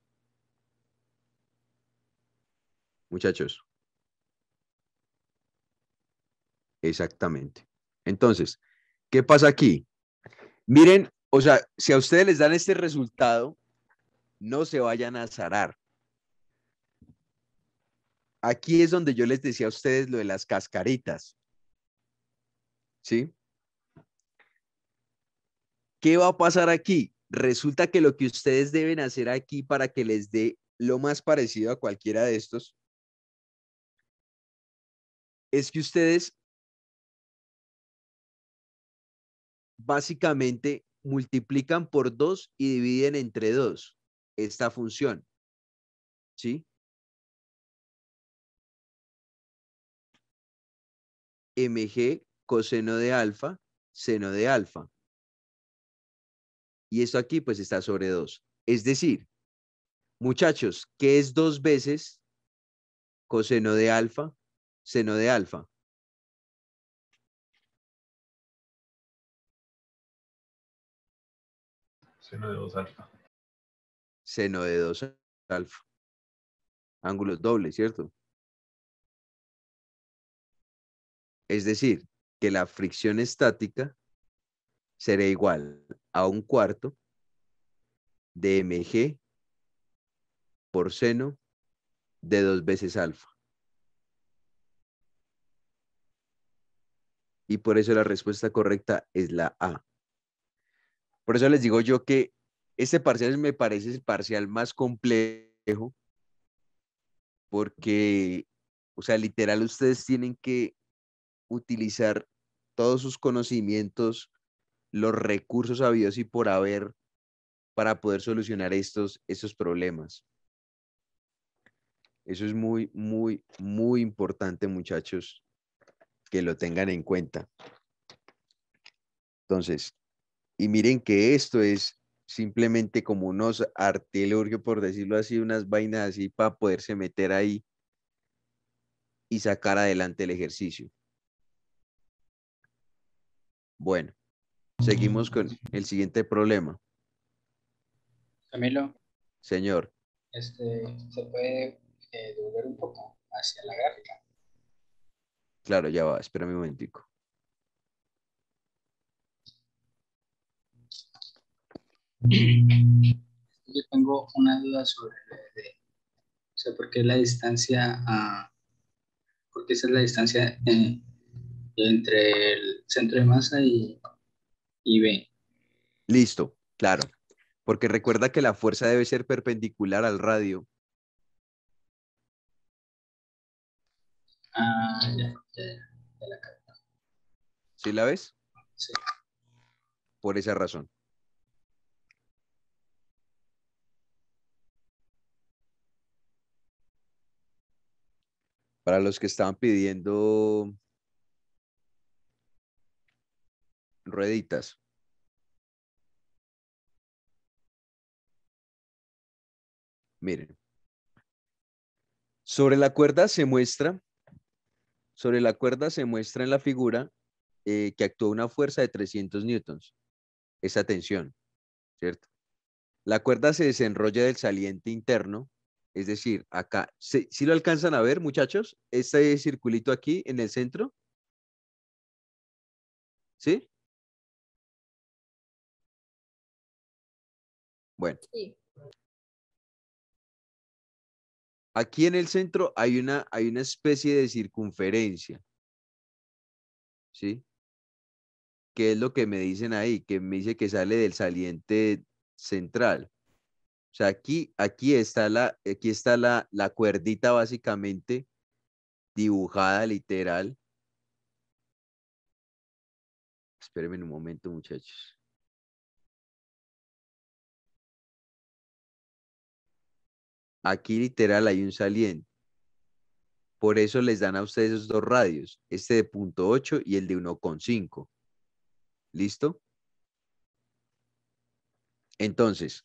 Muchachos. Exactamente. Entonces, ¿qué pasa aquí? Miren, o sea, si a ustedes les dan este resultado, no se vayan a zarar. Aquí es donde yo les decía a ustedes lo de las cascaritas. ¿Sí? ¿Qué va a pasar aquí? Resulta que lo que ustedes deben hacer aquí para que les dé lo más parecido a cualquiera de estos es que ustedes básicamente multiplican por 2 y dividen entre 2 esta función. ¿Sí? mg coseno de alfa, seno de alfa. Y esto aquí pues está sobre 2. Es decir, muchachos, ¿qué es dos veces coseno de alfa, seno de alfa? Seno de 2 alfa. Seno de 2 alfa. Ángulos dobles, ¿cierto? Es decir, que la fricción estática será igual a un cuarto de mg por seno de dos veces alfa. Y por eso la respuesta correcta es la A. Por eso les digo yo que este parcial me parece el parcial más complejo porque, o sea, literal ustedes tienen que utilizar todos sus conocimientos, los recursos habidos y por haber para poder solucionar estos, estos problemas. Eso es muy, muy, muy importante, muchachos, que lo tengan en cuenta. Entonces, y miren que esto es simplemente como unos artilugios, por decirlo así, unas vainas así para poderse meter ahí y sacar adelante el ejercicio. Bueno, seguimos con el siguiente problema. Camilo. Señor. Este, se puede eh, devolver un poco hacia la gráfica. Claro, ya va, espérame un momentico. Yo tengo una duda sobre, de, o sea, por qué la distancia, a, porque esa es la distancia eh, entre el centro de masa y, y B. Listo, claro. Porque recuerda que la fuerza debe ser perpendicular al radio. Ah, ya, ya, ya la ¿Sí la ves? Sí. Por esa razón. Para los que estaban pidiendo rueditas. Miren. Sobre la cuerda se muestra, sobre la cuerda se muestra en la figura eh, que actúa una fuerza de 300 newtons, esa tensión, ¿cierto? La cuerda se desenrolla del saliente interno es decir, acá, si, lo alcanzan a ver, muchachos, este circulito aquí en el centro. ¿Sí? Bueno. Aquí en el centro hay una, hay una especie de circunferencia. ¿Sí? ¿Qué es lo que me dicen ahí? Que me dice que sale del saliente central. O sea, aquí, aquí está, la, aquí está la, la cuerdita básicamente dibujada literal. Espérenme un momento, muchachos. Aquí literal hay un saliente. Por eso les dan a ustedes esos dos radios, este de 0.8 y el de 1.5. ¿Listo? Entonces,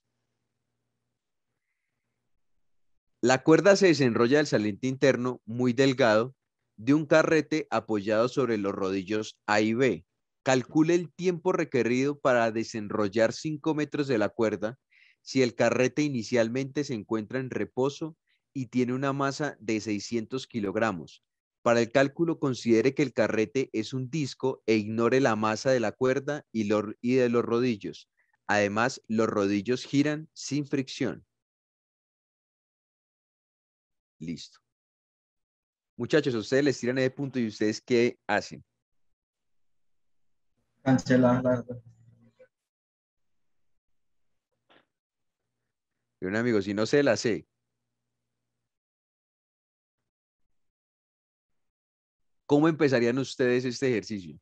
La cuerda se desenrolla del saliente interno, muy delgado, de un carrete apoyado sobre los rodillos A y B. Calcule el tiempo requerido para desenrollar 5 metros de la cuerda si el carrete inicialmente se encuentra en reposo y tiene una masa de 600 kilogramos. Para el cálculo considere que el carrete es un disco e ignore la masa de la cuerda y, y de los rodillos. Además, los rodillos giran sin fricción. Listo. Muchachos, ustedes les tiran ese punto y ustedes qué hacen. Cancelar la un amigo, si no se la sé. ¿Cómo empezarían ustedes este ejercicio?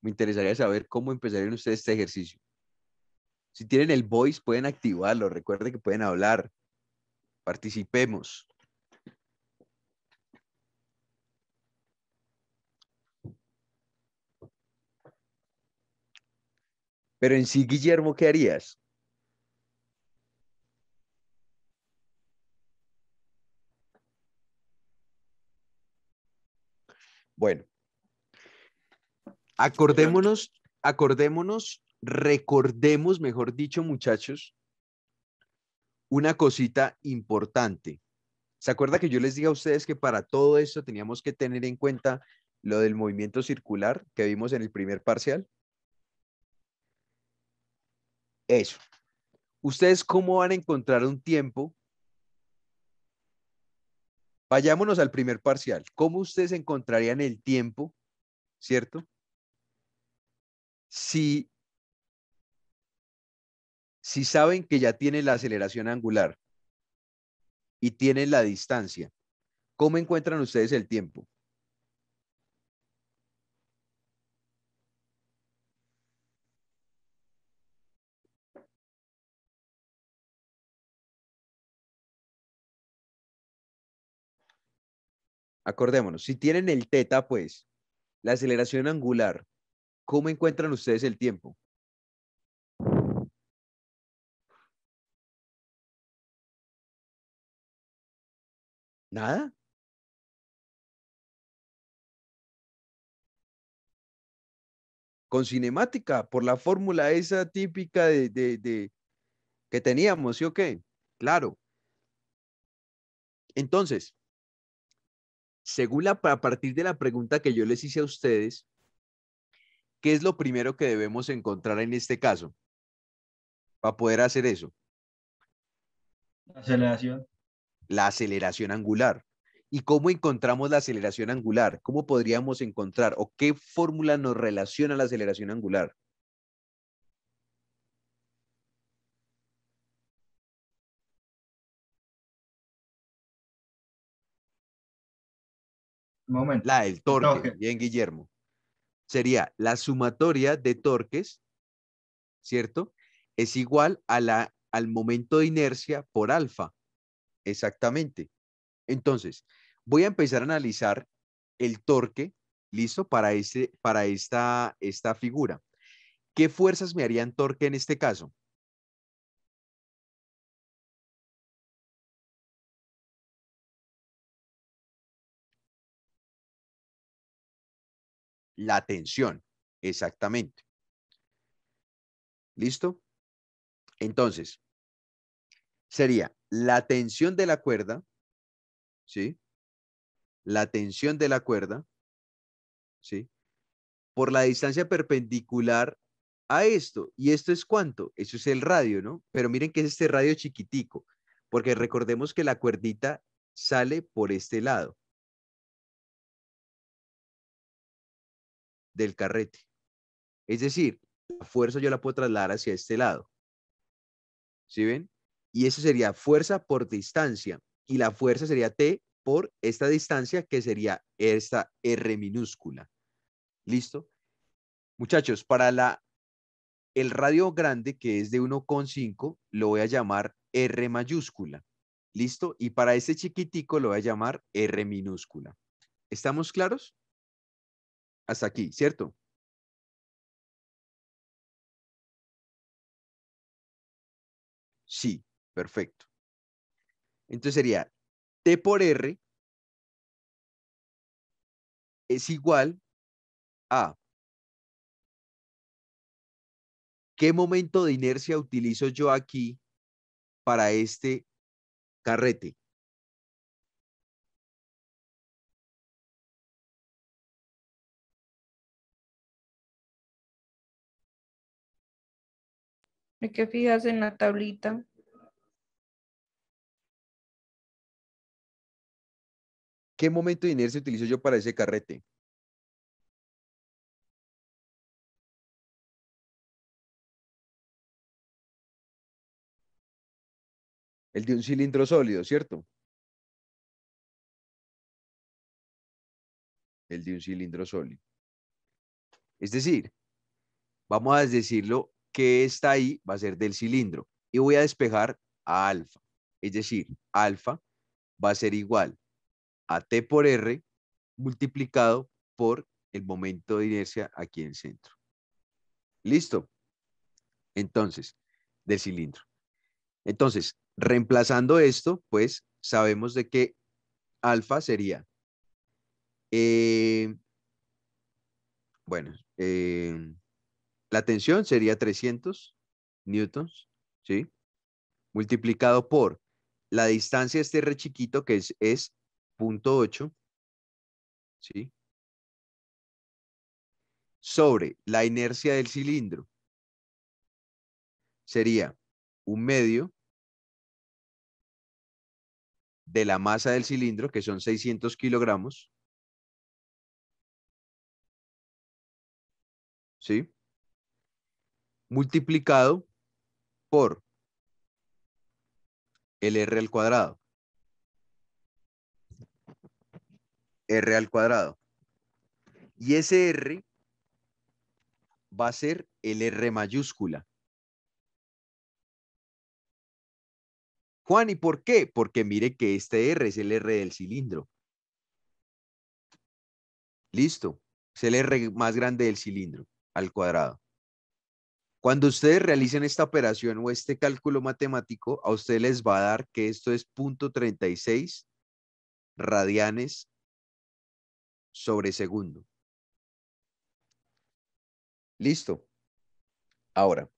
Me interesaría saber cómo empezarían ustedes este ejercicio. Si tienen el voice, pueden activarlo. Recuerden que pueden hablar participemos. Pero en sí, Guillermo, ¿qué harías? Bueno, acordémonos, acordémonos, recordemos, mejor dicho, muchachos, una cosita importante. ¿Se acuerda que yo les dije a ustedes que para todo esto teníamos que tener en cuenta lo del movimiento circular que vimos en el primer parcial? Eso. ¿Ustedes cómo van a encontrar un tiempo? Vayámonos al primer parcial. ¿Cómo ustedes encontrarían el tiempo, cierto? Si si saben que ya tienen la aceleración angular y tienen la distancia, ¿cómo encuentran ustedes el tiempo? Acordémonos, si tienen el teta, pues, la aceleración angular, ¿cómo encuentran ustedes el tiempo? ¿Nada? Con cinemática, por la fórmula esa típica de, de, que teníamos, ¿sí o qué? Claro. Entonces, según a partir de la pregunta que yo les hice a ustedes, ¿qué es lo primero que debemos encontrar en este caso para poder hacer eso? Aceleración la aceleración angular. ¿Y cómo encontramos la aceleración angular? ¿Cómo podríamos encontrar o qué fórmula nos relaciona la aceleración angular? Momento. La torque, torque, bien Guillermo. Sería la sumatoria de torques, ¿cierto? Es igual a la, al momento de inercia por alfa. Exactamente. Entonces, voy a empezar a analizar el torque, ¿listo? Para, para esta, esta figura. ¿Qué fuerzas me harían torque en este caso? La tensión, exactamente. ¿Listo? Entonces, sería la tensión de la cuerda, ¿sí? La tensión de la cuerda, ¿sí? Por la distancia perpendicular a esto. ¿Y esto es cuánto? Eso es el radio, ¿no? Pero miren que es este radio chiquitico, porque recordemos que la cuerdita sale por este lado del carrete. Es decir, la fuerza yo la puedo trasladar hacia este lado. ¿Sí ven? y eso sería fuerza por distancia y la fuerza sería T por esta distancia que sería esta R minúscula. ¿Listo? Muchachos, para la, el radio grande que es de 1,5 lo voy a llamar R mayúscula. ¿Listo? Y para este chiquitico lo voy a llamar R minúscula. ¿Estamos claros? Hasta aquí, ¿cierto? Sí. Perfecto. Entonces sería T por R es igual a ¿qué momento de inercia utilizo yo aquí para este carrete? fijas en la tablita? ¿Qué momento de inercia utilizo yo para ese carrete? El de un cilindro sólido, ¿cierto? El de un cilindro sólido. Es decir, vamos a decirlo que está ahí va a ser del cilindro y voy a despejar a alfa. Es decir, alfa va a ser igual a T por R multiplicado por el momento de inercia aquí en el centro. Listo. Entonces, del cilindro. Entonces, reemplazando esto, pues sabemos de que alfa sería, eh, bueno, eh, la tensión sería 300 newtons, ¿sí? Multiplicado por la distancia este R chiquito que es, es ¿sí? Sobre la inercia del cilindro sería un medio de la masa del cilindro, que son 600 kilogramos, ¿sí? Multiplicado por el R al cuadrado. r al cuadrado. Y ese r va a ser el r mayúscula. Juan, ¿y por qué? Porque mire que este R es el R del cilindro. Listo. Es el R más grande del cilindro al cuadrado. Cuando ustedes realicen esta operación o este cálculo matemático, a ustedes les va a dar que esto es 0.36 radianes sobre segundo. Listo. Ahora.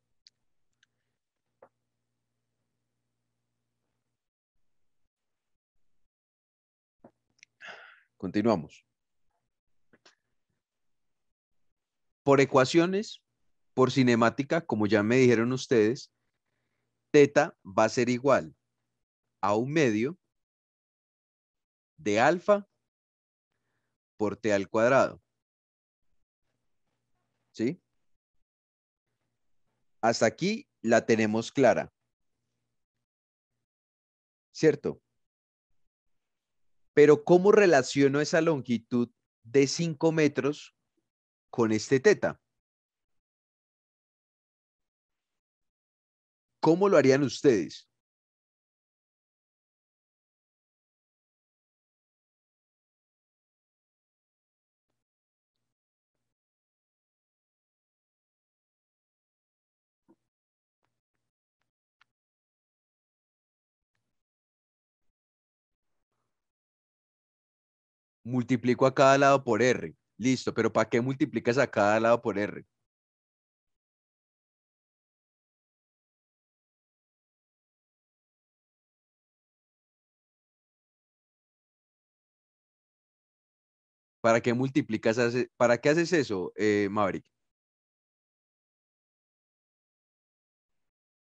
Continuamos. Por ecuaciones, por cinemática, como ya me dijeron ustedes, teta va a ser igual a un medio de alfa por al cuadrado. ¿Sí? Hasta aquí la tenemos clara. ¿Cierto? Pero ¿cómo relaciono esa longitud de 5 metros con este teta? ¿Cómo lo harían ustedes? multiplico a cada lado por R. Listo, pero ¿para qué multiplicas a cada lado por R? ¿Para qué multiplicas? ¿Para qué haces eso, eh, Maverick?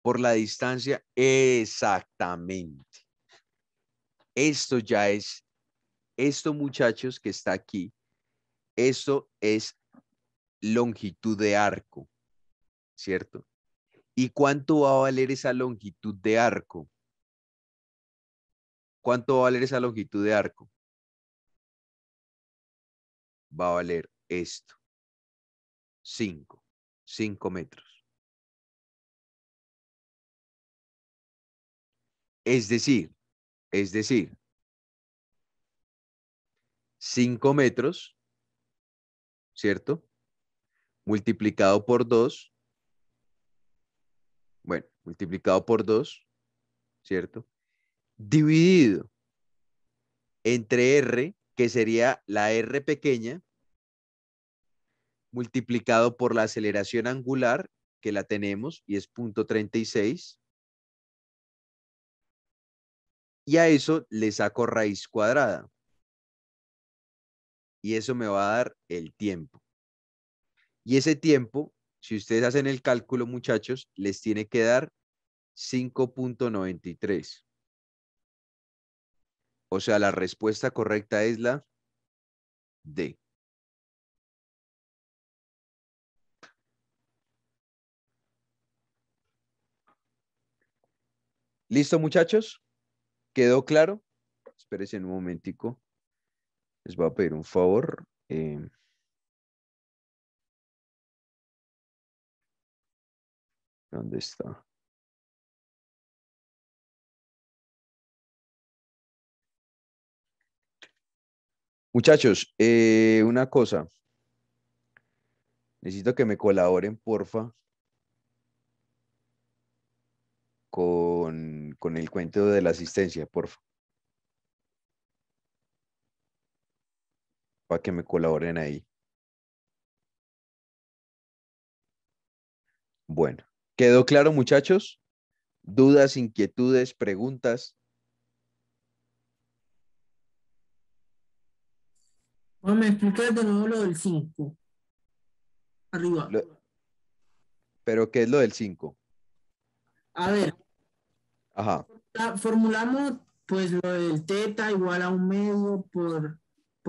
Por la distancia, exactamente. Esto ya es esto, muchachos, que está aquí, esto es longitud de arco, ¿cierto? ¿Y cuánto va a valer esa longitud de arco? ¿Cuánto va a valer esa longitud de arco? Va a valer esto. cinco, cinco metros. Es decir, es decir, 5 metros, ¿cierto? Multiplicado por 2. Bueno, multiplicado por 2, ¿cierto? Dividido entre R, que sería la R pequeña, multiplicado por la aceleración angular, que la tenemos, y es .36. Y a eso le saco raíz cuadrada y eso me va a dar el tiempo. Y ese tiempo, si ustedes hacen el cálculo, muchachos, les tiene que dar 5.93. O sea, la respuesta correcta es la D. ¿Listo, muchachos? ¿Quedó claro? Espérense un momentico les voy a pedir un favor. Eh, ¿Dónde está? Muchachos, eh, una cosa. Necesito que me colaboren, porfa, con, con el cuento de la asistencia, porfa. para que me colaboren ahí. Bueno, ¿quedó claro muchachos? ¿Dudas, inquietudes, preguntas? No, me explicas de nuevo lo del 5. Arriba. ¿Pero qué es lo del 5? A ver. Ajá. Formulamos pues lo del teta igual a un medio por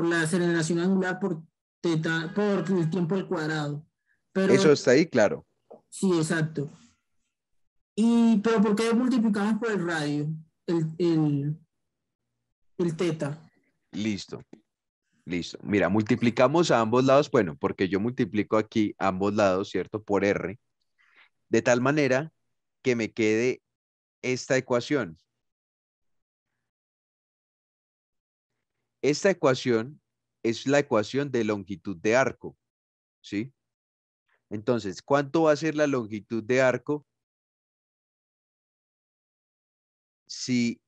por la aceleración angular por, teta, por el tiempo al cuadrado. Pero, Eso está ahí, claro. Sí, exacto. Y, pero ¿por qué multiplicamos por el radio? El, el, teta. Listo. Listo. Mira, multiplicamos a ambos lados, bueno, porque yo multiplico aquí ambos lados, ¿cierto? Por R, de tal manera que me quede esta ecuación. Esta ecuación es la ecuación de longitud de arco, ¿sí? Entonces, ¿cuánto va a ser la longitud de arco si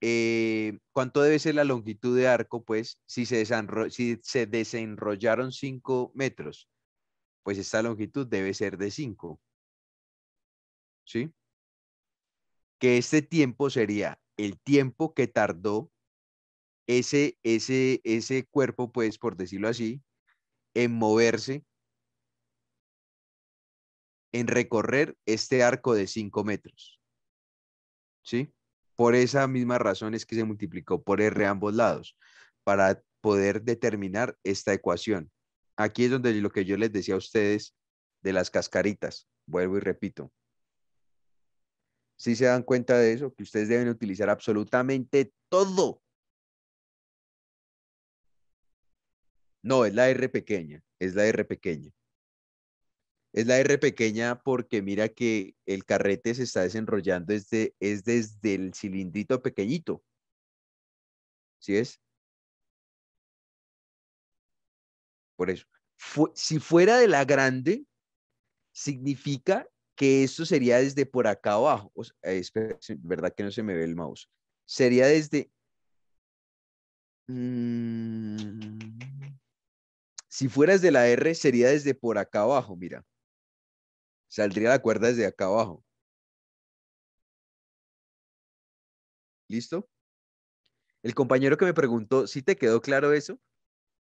eh, cuánto debe ser la longitud de arco, pues, si se, si se, desenrollaron 5 metros, pues esta longitud debe ser de 5. ¿Sí? Que este tiempo sería el tiempo que tardó ese, ese, cuerpo, pues, por decirlo así, en moverse, en recorrer este arco de 5 metros. ¿Sí? Por esa misma razón es que se multiplicó por R ambos lados, para poder determinar esta ecuación. Aquí es donde lo que yo les decía a ustedes de las cascaritas, vuelvo y repito. Si se dan cuenta de eso, que ustedes deben utilizar absolutamente todo No, es la R pequeña, es la R pequeña. Es la R pequeña porque mira que el carrete se está desenrollando desde, es desde el cilindrito pequeñito. ¿Sí es? Por eso. si fuera de la grande, significa que esto sería desde por acá abajo. Eh, es verdad que no se me ve el mouse. Sería desde... Mm, si fueras de la R, sería desde por acá abajo, mira. Saldría la cuerda desde acá abajo. ¿Listo? El compañero que me preguntó, ¿sí te quedó claro eso?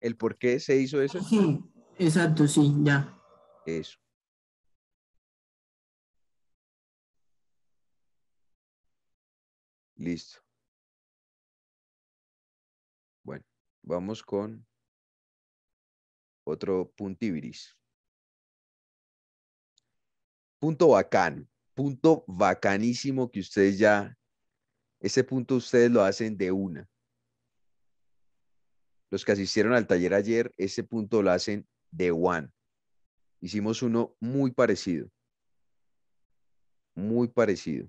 ¿El por qué se hizo eso? Sí, exacto, sí, ya. Eso. Listo. Bueno, vamos con otro puntibiris. Punto bacán, punto bacanísimo que ustedes ya, ese punto ustedes lo hacen de una. Los que asistieron al taller ayer, ese punto lo hacen de one. Hicimos uno muy parecido, muy parecido.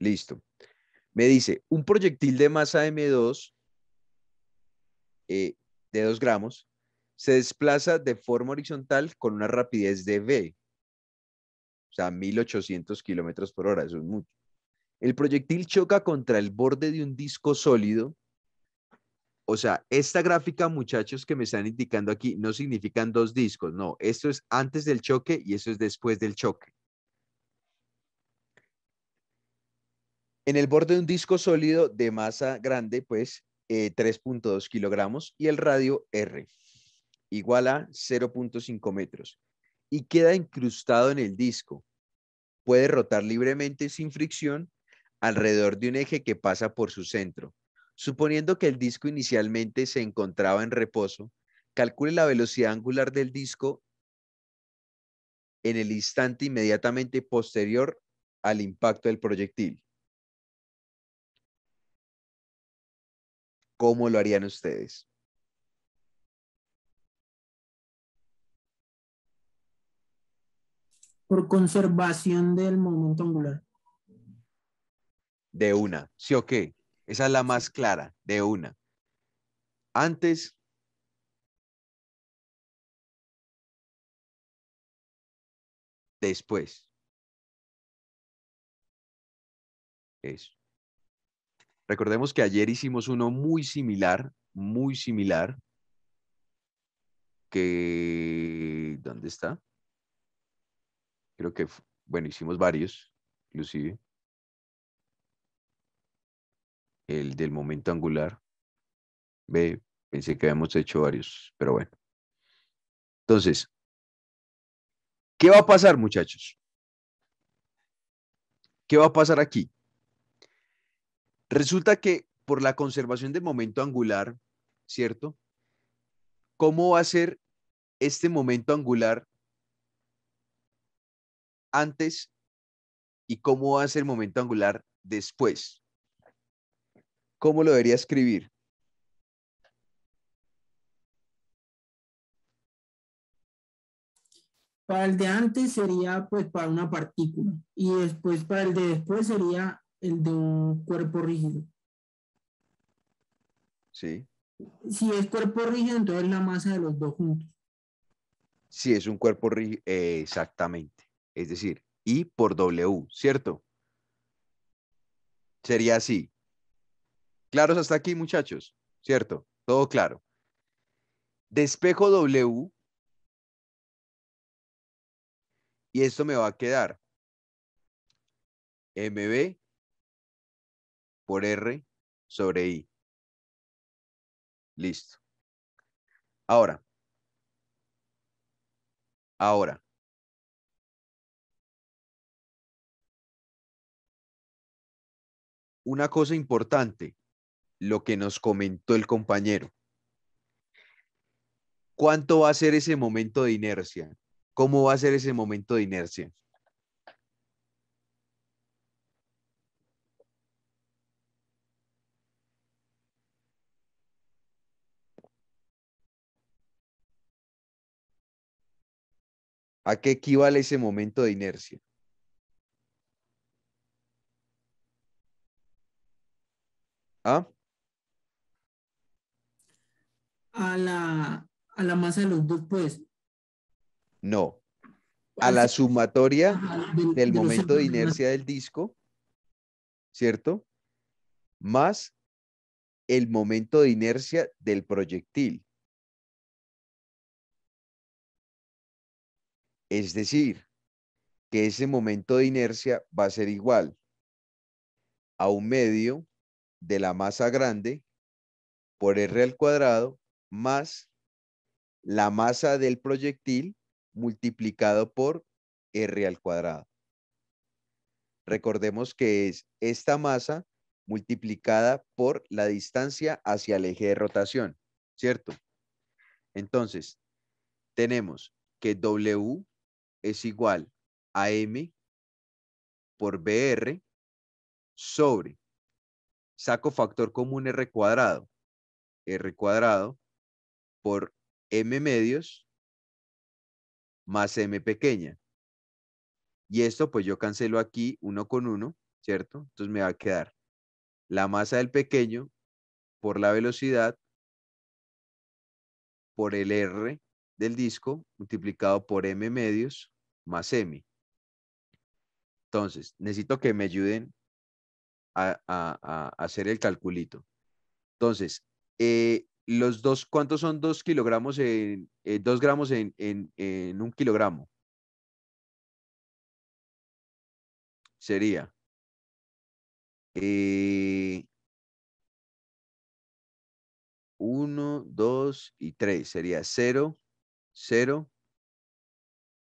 Listo. Me dice, un proyectil de masa M2 eh, de 2 gramos se desplaza de forma horizontal con una rapidez de V, o sea, 1800 kilómetros por hora, eso es mucho. El proyectil choca contra el borde de un disco sólido. O sea, esta gráfica, muchachos, que me están indicando aquí, no significan dos discos, no. Esto es antes del choque y eso es después del choque. En el borde de un disco sólido de masa grande, pues 3.2 eh, kilogramos y el radio R igual a 0.5 metros y queda incrustado en el disco. Puede rotar libremente sin fricción alrededor de un eje que pasa por su centro. Suponiendo que el disco inicialmente se encontraba en reposo, calcule la velocidad angular del disco en el instante inmediatamente posterior al impacto del proyectil. ¿cómo lo harían ustedes? Por conservación del momento angular. De una, ¿sí o qué? Esa es la más clara, de una. Antes. Después. Eso. Recordemos que ayer hicimos uno muy similar, muy similar, que... ¿Dónde está? Creo que, bueno, hicimos varios, inclusive. El del momento angular. Ve, pensé que habíamos hecho varios, pero bueno. Entonces, ¿qué va a pasar, muchachos? ¿Qué va a pasar aquí? Resulta que por la conservación del momento angular, ¿cierto? ¿Cómo va a ser este momento angular antes y cómo va a ser el momento angular después? ¿Cómo lo debería escribir? Para el de antes sería pues para una partícula y después para el de después sería el de un cuerpo rígido. Sí. Si es cuerpo rígido, entonces la masa de los dos juntos. Si es un cuerpo rígido, exactamente. Es decir, I por W, ¿cierto? Sería así. ¿Claros hasta aquí, muchachos? ¿Cierto? Todo claro. Despejo W. Y esto me va a quedar MB por R sobre I. Listo. Ahora. Ahora. Una cosa importante, lo que nos comentó el compañero. ¿Cuánto va a ser ese momento de inercia? ¿Cómo va a ser ese momento de inercia? ¿A qué equivale ese momento de inercia? ¿Ah? A la, a la masa de los dos, pues. No. Pues a la sumatoria del momento de inercia del disco, ¿cierto? Más el momento de inercia del proyectil. Es decir, que ese momento de inercia va a ser igual a un medio de la masa grande por R al cuadrado más la masa del proyectil multiplicado por R al cuadrado. Recordemos que es esta masa multiplicada por la distancia hacia el eje de rotación, ¿cierto? Entonces, tenemos que W es igual a M por BR sobre, saco factor común R cuadrado, R cuadrado por M medios más M pequeña. Y esto pues yo cancelo aquí uno con uno, ¿cierto? Entonces me va a quedar la masa del pequeño por la velocidad por el R del disco multiplicado por M medios más semi Entonces, necesito que me ayuden a, hacer el calculito. Entonces, eh, los dos, ¿cuántos son dos kilogramos en eh, dos gramos en, un kilogramo? Sería eh, uno, dos y tres. Sería cero, cero,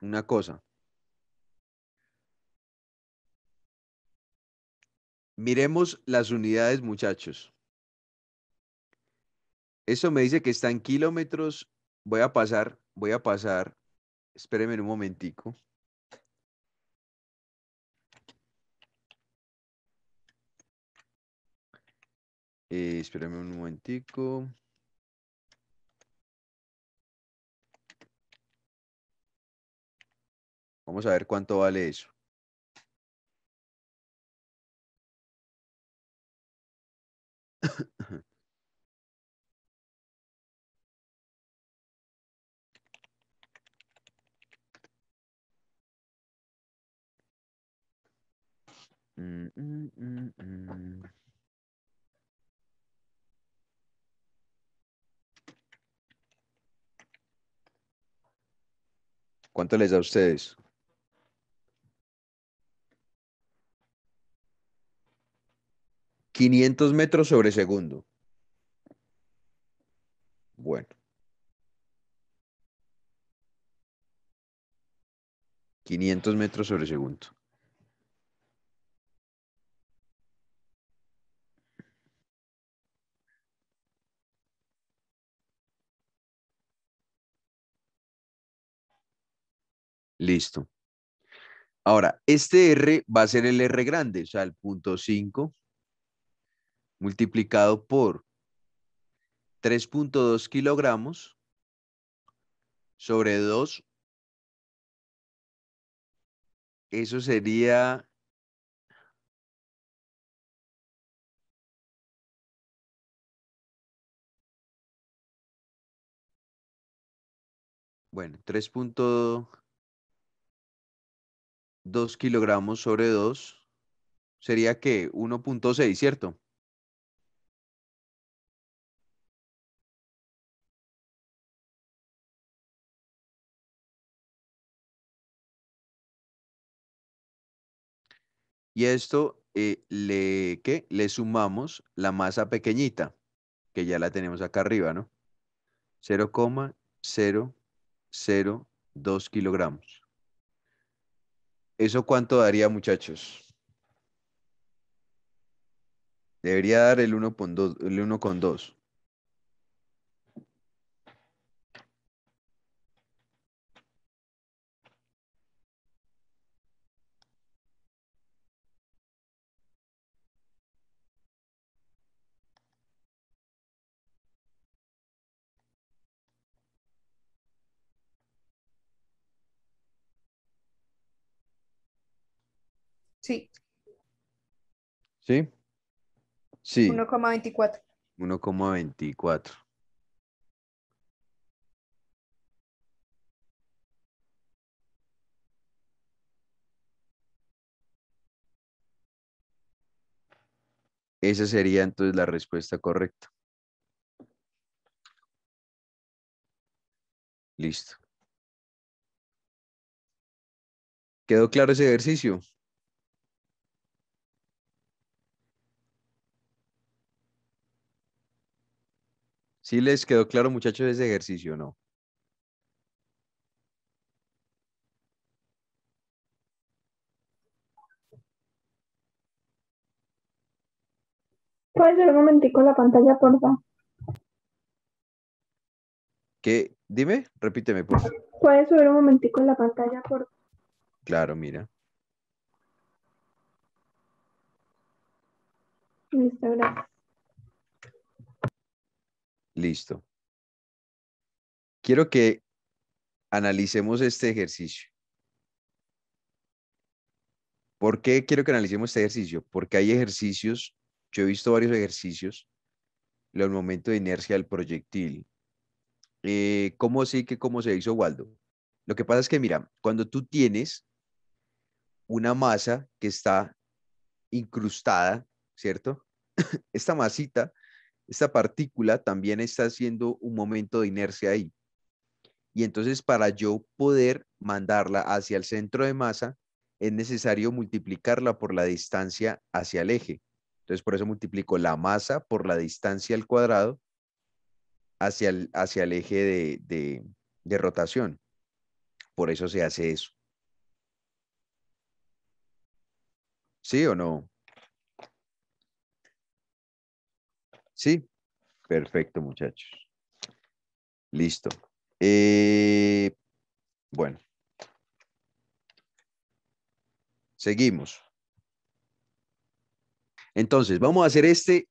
una cosa. Miremos las unidades, muchachos. Eso me dice que está en kilómetros. Voy a pasar, voy a pasar. Espérenme un momentico. Eh, espérenme un momentico. Vamos a ver cuánto vale eso. (coughs) Mm, mm, mm, ¿Cuánto les da a ustedes? 500 metros sobre segundo. Bueno. 500 metros sobre segundo. Listo. Ahora, este R va a ser el R grande, o sea, el punto 5 multiplicado por 3.2 kilogramos sobre 2. Eso sería... Bueno, 3.2 kilogramos sobre 2 sería que 1.6, ¿cierto? Y esto eh, le, le sumamos la masa pequeñita, que ya la tenemos acá arriba, ¿no? 0,002 kilogramos. ¿Eso cuánto daría, muchachos? Debería dar el 1,2. Sí. ¿Sí? Sí. 1,24. 1,24. Esa sería entonces la respuesta correcta. Listo. ¿Quedó claro ese ejercicio? Si les quedó claro, muchachos, ese ejercicio o no? Puede ser un momentico la pantalla, por favor. ¿Qué? Dime, repíteme, por favor. Puedes subir un momentico la pantalla, por Claro, mira. Listo, gracias. Listo. Quiero que analicemos este ejercicio. ¿Por qué quiero que analicemos este ejercicio? Porque hay ejercicios, yo he visto varios ejercicios, el momento de inercia del proyectil. Eh, ¿Cómo que cómo se hizo Waldo? Lo que pasa es que, mira, cuando tú tienes una masa que está incrustada, ¿cierto? (coughs) Esta masita esta partícula también está haciendo un momento de inercia ahí. Y entonces para yo poder mandarla hacia el centro de masa, es necesario multiplicarla por la distancia hacia el eje. Entonces por eso multiplico la masa por la distancia al cuadrado hacia el, hacia el eje de, de rotación. Por eso se hace eso. ¿Sí o no? ¿Sí? Perfecto, muchachos. Listo. Eh, bueno. Seguimos. Entonces, vamos a hacer este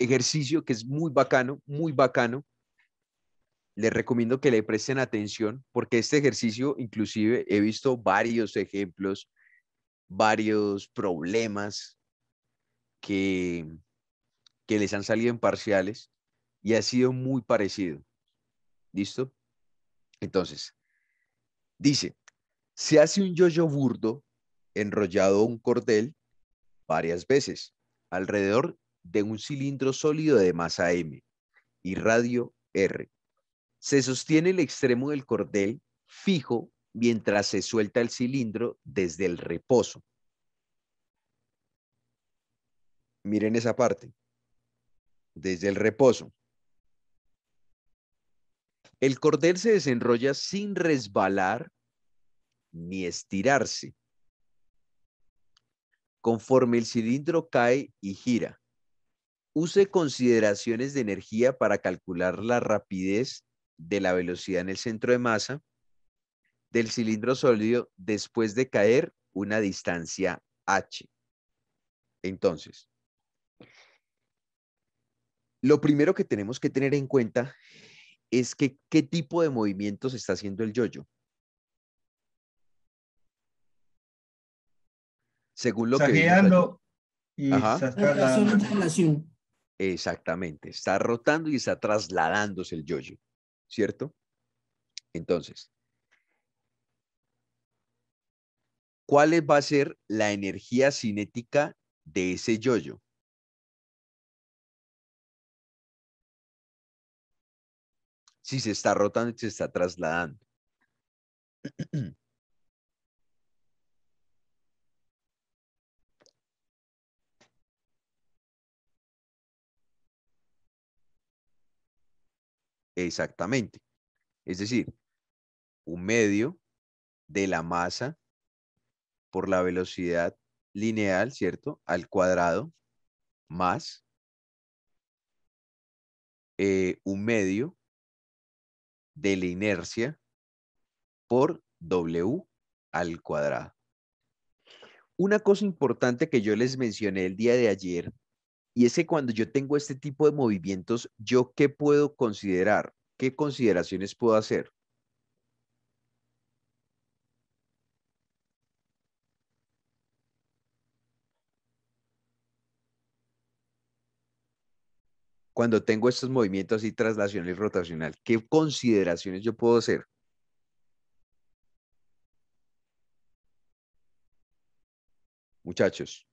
ejercicio que es muy bacano, muy bacano. Les recomiendo que le presten atención porque este ejercicio, inclusive, he visto varios ejemplos, varios problemas que que les han salido en parciales y ha sido muy parecido. ¿Listo? Entonces, dice, se hace un yoyo burdo enrollado a un cordel varias veces alrededor de un cilindro sólido de masa M y radio R. Se sostiene el extremo del cordel fijo mientras se suelta el cilindro desde el reposo. Miren esa parte desde el reposo. El cordel se desenrolla sin resbalar ni estirarse. Conforme el cilindro cae y gira, use consideraciones de energía para calcular la rapidez de la velocidad en el centro de masa del cilindro sólido después de caer una distancia h. Entonces, lo primero que tenemos que tener en cuenta es que qué tipo de movimientos está haciendo el yoyo. Según lo que... y está Exactamente, está rotando y está trasladándose el yoyo, ¿cierto? Entonces, ¿cuál va a ser la energía cinética de ese yoyo? si se está rotando y se está trasladando. (clears throat) Exactamente. Es decir, un medio de la masa por la velocidad lineal, ¿cierto? Al cuadrado más eh, un medio de la inercia por W al cuadrado. Una cosa importante que yo les mencioné el día de ayer, y es que cuando yo tengo este tipo de movimientos, ¿yo qué puedo considerar? ¿Qué consideraciones puedo hacer? cuando tengo estos movimientos así traslacional y rotacional? ¿Qué consideraciones yo puedo hacer? Muchachos.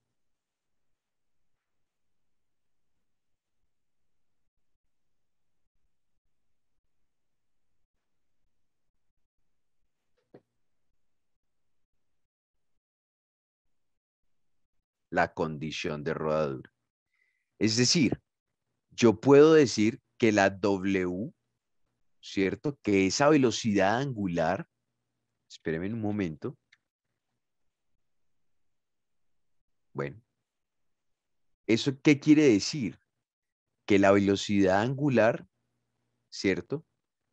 la condición de rodadura. Es decir, yo puedo decir que la W, ¿cierto? Que esa velocidad angular, espérenme un momento. Bueno, ¿eso qué quiere decir? Que la velocidad angular, ¿cierto?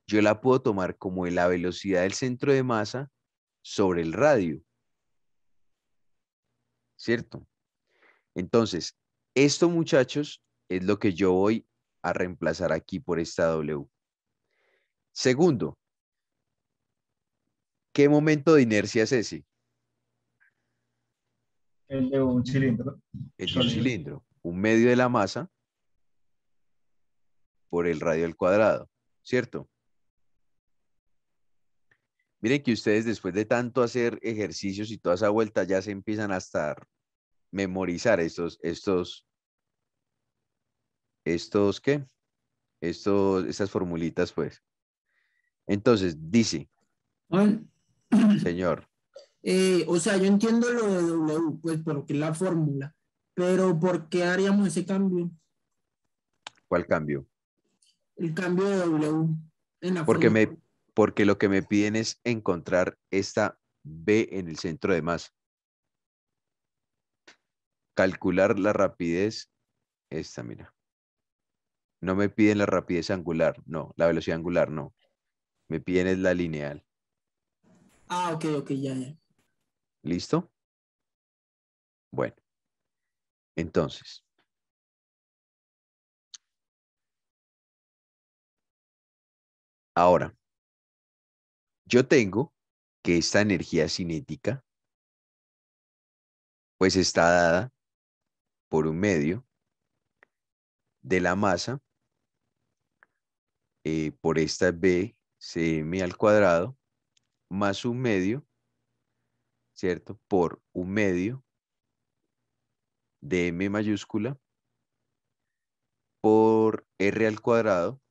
Yo la puedo tomar como la velocidad del centro de masa sobre el radio. ¿Cierto? Entonces, esto muchachos es lo que yo voy a reemplazar aquí por esta W. Segundo, ¿qué momento de inercia es ese? El de un cilindro. El de un cilindro. Un medio de la masa por el radio al cuadrado, ¿cierto? Miren que ustedes después de tanto hacer ejercicios y toda esa vuelta ya se empiezan a estar memorizar estos, estos, estos, ¿qué? estas formulitas, pues. Entonces, dice. Señor. Eh, o sea, yo entiendo lo de W, pues, porque es la fórmula. Pero, ¿por qué haríamos ese cambio? ¿Cuál cambio? El cambio de W. En la porque, me, porque lo que me piden es encontrar esta B en el centro de masa. Calcular la rapidez. Esta, mira. No me piden la rapidez angular, no, la velocidad angular, no. Me piden es la lineal. Ah, ok, ok, ya, ya. ¿Listo? Bueno, entonces. Ahora, yo tengo que esta energía cinética, pues está dada por un medio de la masa eh, por esta b cm al cuadrado más un medio, ¿cierto? Por un medio de m mayúscula por r al cuadrado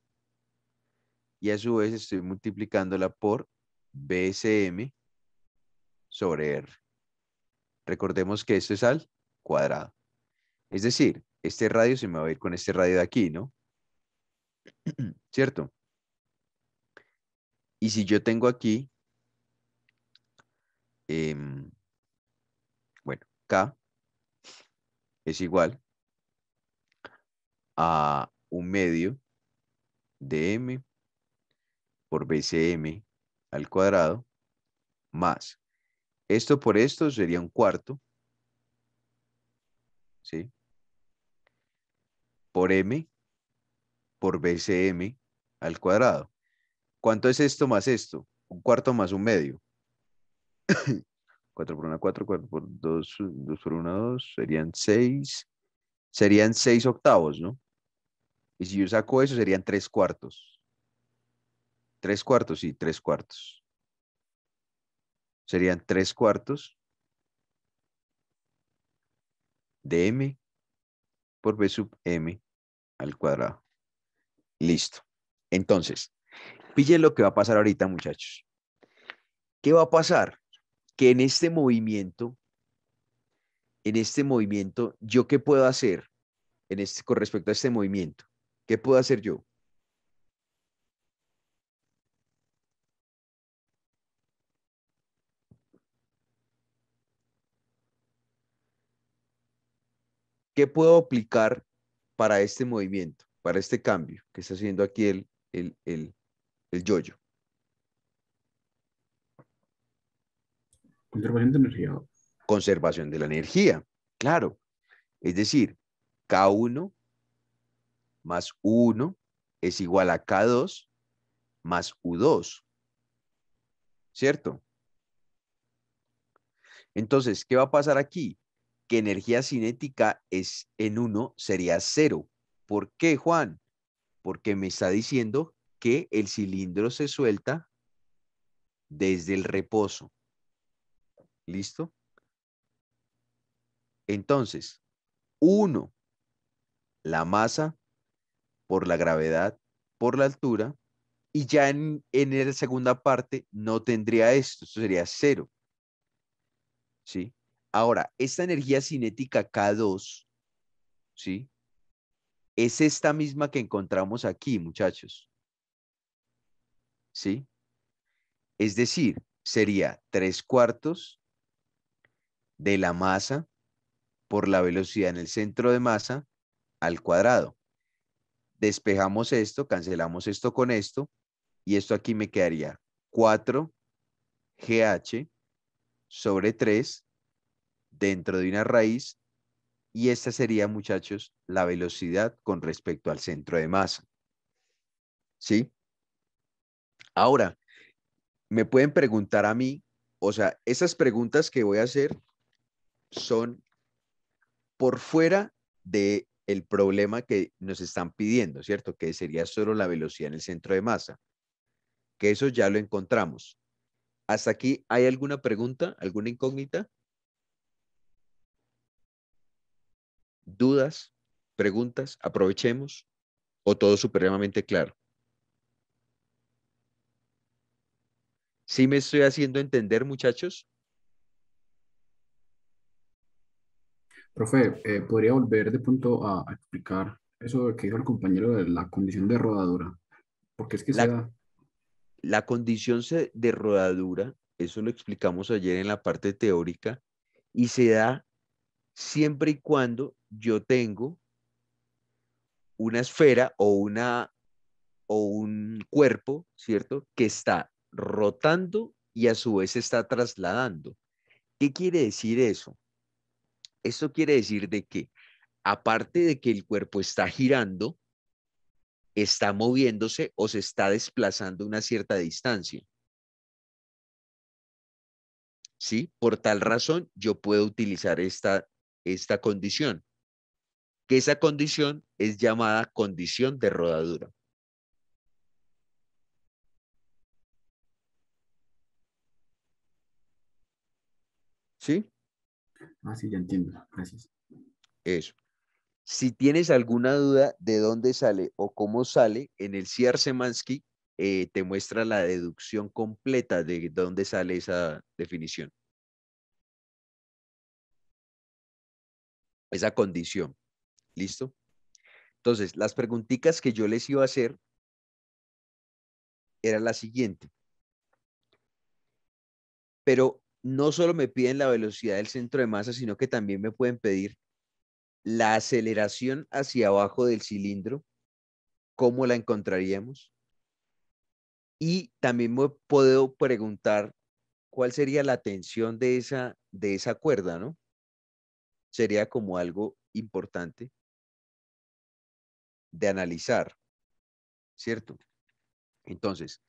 y a su vez estoy multiplicándola por BCM sobre r. Recordemos que esto es al cuadrado. Es decir, este radio se me va a ir con este radio de aquí, ¿no? (clears throat) ¿Cierto? Y si yo tengo aquí, em, bueno, K es igual a un medio de M por BCM al cuadrado más. Esto por esto sería un cuarto. ¿Sí? Por M por BCM al cuadrado. ¿Cuánto es esto más esto? Un cuarto más un medio. 4 (coughs) por 1, 4, 4 por 2, 2 por 1, 2, serían 6. Serían 6 octavos, ¿no? Y si yo saco eso, serían 3 cuartos. 3 cuartos, sí, 3 cuartos. Serían 3 cuartos de m por b sub m al cuadrado. Listo. Entonces, pille lo que va a pasar ahorita, muchachos. ¿Qué va a pasar? Que en este movimiento, en este movimiento, ¿yo qué puedo hacer en este, con respecto a este movimiento? ¿Qué puedo hacer yo? ¿Qué puedo aplicar para este movimiento? para este cambio que está haciendo aquí el, yoyo. Conservación de energía. Conservación de la energía, claro. Es decir, K1 más U1 es igual a K2 más U2. ¿Cierto? Entonces, ¿qué va a pasar aquí? Que energía cinética es en 1 sería 0. ¿Por qué, Juan? Porque me está diciendo que el cilindro se suelta desde el reposo. ¿Listo? Entonces, uno, la masa por la gravedad, por la altura, y ya en, en la segunda parte no tendría esto, esto sería cero. ¿Sí? Ahora, esta energía cinética K2, ¿sí? es esta misma que encontramos aquí, muchachos. ¿Sí? Es decir, sería tres cuartos de la masa por la velocidad en el centro de masa al cuadrado. Despejamos esto, cancelamos esto con esto, y esto aquí me quedaría 4 GH sobre 3 dentro de una raíz y esta sería, muchachos, la velocidad con respecto al centro de masa. ¿Sí? Ahora, me pueden preguntar a mí, o sea, esas preguntas que voy a hacer son por fuera de el problema que nos están pidiendo, ¿cierto? Que sería solo la velocidad en el centro de masa. Que eso ya lo encontramos. ¿Hasta aquí hay alguna pregunta, alguna incógnita? dudas, preguntas, aprovechemos o todo supremamente claro. ¿Sí me estoy haciendo entender, muchachos? Profe, eh, ¿podría volver de punto a, explicar eso que dijo el compañero de la condición de rodadura? Porque es que la, da la condición de rodadura, eso lo explicamos ayer en la parte teórica, y se da siempre y cuando yo tengo una esfera o o un cuerpo, ¿cierto? Que está rotando y a su vez está trasladando. ¿Qué quiere decir eso? Esto quiere decir de que aparte de que el cuerpo está girando, está moviéndose o se está desplazando una cierta distancia. ¿Sí? Por tal razón, yo puedo utilizar esta esta condición, que esa condición es llamada condición de rodadura. ¿Sí? Ah, sí, ya entiendo. Gracias. Eso. Si tienes alguna duda de dónde sale o cómo sale, en el C.R. semansky eh, te muestra la deducción completa de dónde sale esa definición. esa condición. ¿Listo? Entonces, las preguntitas que yo les iba a hacer era la siguiente. Pero no solo me piden la velocidad del centro de masa, sino que también me pueden pedir la aceleración hacia abajo del cilindro, cómo la encontraríamos. Y también me puedo preguntar cuál sería la tensión de esa, de esa cuerda, ¿no? sería como algo importante de analizar, ¿cierto? Entonces,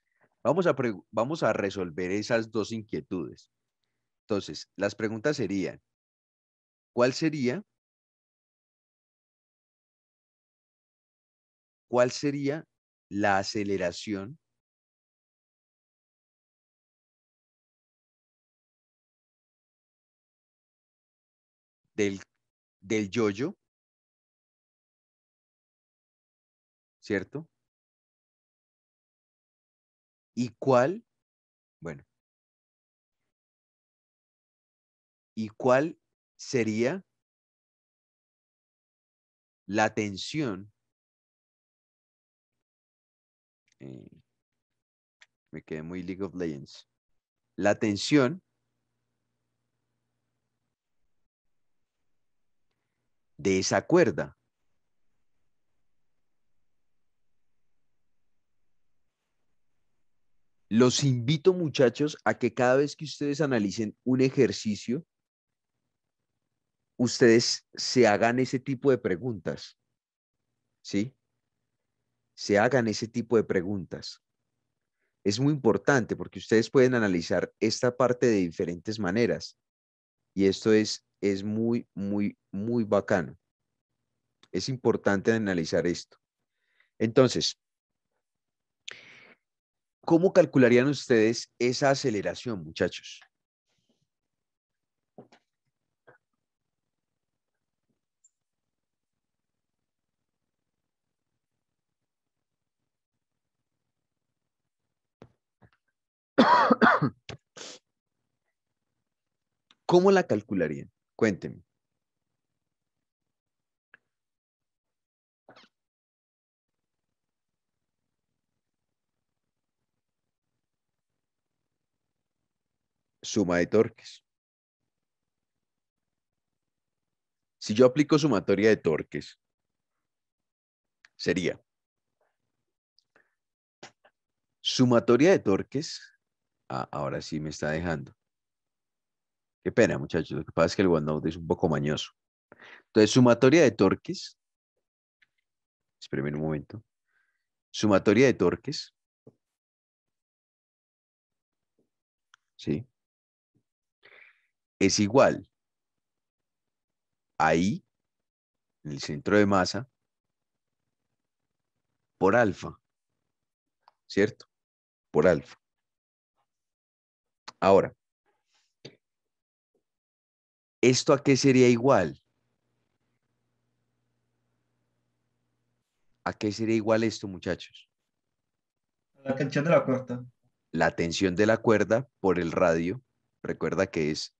vamos a, vamos a resolver esas dos inquietudes. Entonces, las preguntas serían, ¿cuál sería? ¿Cuál sería la aceleración del, del yoyo, ¿cierto? ¿Y cuál? Bueno. ¿Y cuál sería la tensión? Eh, me quedé muy League of Legends. La tensión de esa cuerda. Los invito muchachos a que cada vez que ustedes analicen un ejercicio, ustedes se hagan ese tipo de preguntas. ¿Sí? Se hagan ese tipo de preguntas. Es muy importante porque ustedes pueden analizar esta parte de diferentes maneras. Y esto es es muy, muy, muy bacano. Es importante analizar esto. Entonces, ¿cómo calcularían ustedes esa aceleración, muchachos? (coughs) ¿Cómo la calcularían? Cuénteme. Suma de torques. Si yo aplico sumatoria de torques, sería sumatoria de torques. Ah, ahora sí me está dejando. Qué pena, muchachos. Lo que pasa es que el OneNote es un poco mañoso. Entonces, sumatoria de torques. Esperen un momento. Sumatoria de torques. ¿Sí? Es igual ahí, en el centro de masa, por alfa. ¿Cierto? Por alfa. Ahora, ¿esto a qué sería igual? ¿A qué sería igual esto, muchachos? La tensión de la cuerda. La tensión de la cuerda por el radio. Recuerda que es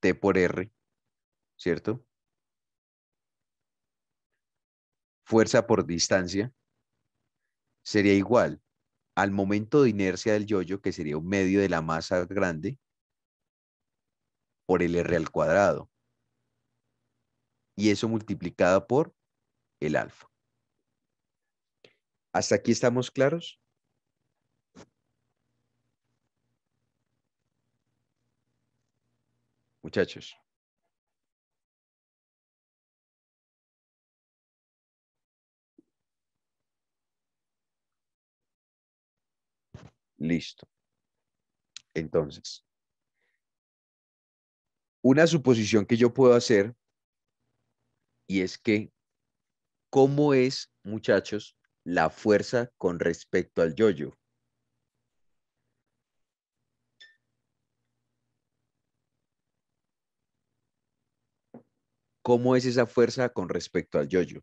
T por R, ¿cierto? Fuerza por distancia sería igual al momento de inercia del yoyo, que sería un medio de la masa grande, por el R al cuadrado. Y eso multiplicado por el alfa. ¿Hasta aquí estamos claros? Muchachos. Listo. Entonces, una suposición que yo puedo hacer y es que, ¿cómo es, muchachos, la fuerza con respecto al yoyo? ¿Cómo es esa fuerza con respecto al yoyo? O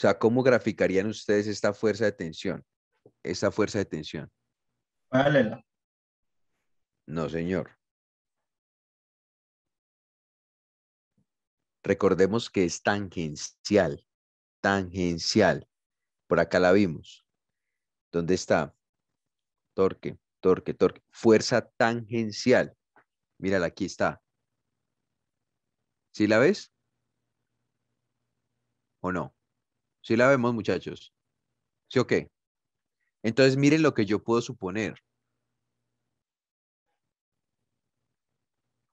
sea, ¿cómo graficarían ustedes esta fuerza de tensión? Esta fuerza de tensión. Paralela. No, señor. Recordemos que es tangencial, tangencial. Por acá la vimos. ¿Dónde está? Torque, torque, torque. Fuerza tangencial. Mírala, aquí está. ¿Sí la ves? ¿O no? ¿Sí la vemos, muchachos? ¿Sí o qué? Entonces, miren lo que yo puedo suponer.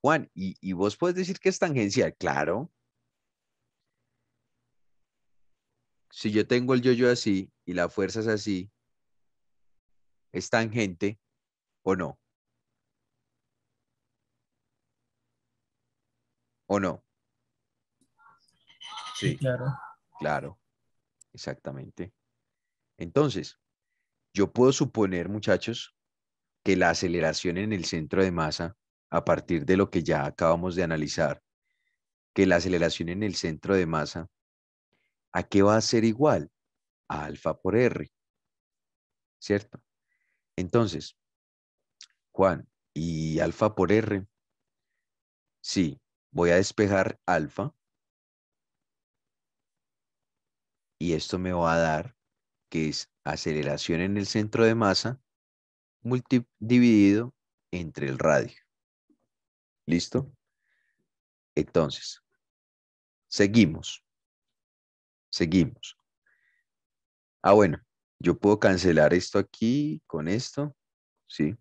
Juan, y, vos puedes decir que es tangencial, claro. Si yo tengo el yo-yo así y la fuerza es así, ¿es tangente o no? ¿O no? Sí, claro. Claro, exactamente. Entonces, yo puedo suponer, muchachos, que la aceleración en el centro de masa a partir de lo que ya acabamos de analizar, que la aceleración en el centro de masa, ¿a qué va a ser igual? A alfa por R. ¿Cierto? Entonces, Juan, ¿y alfa por R? Sí, voy a despejar alfa. Y esto me va a dar que es aceleración en el centro de masa dividido entre el radio. ¿Listo? Entonces, seguimos. Seguimos. Ah, bueno, yo puedo cancelar esto aquí con esto, ¿sí?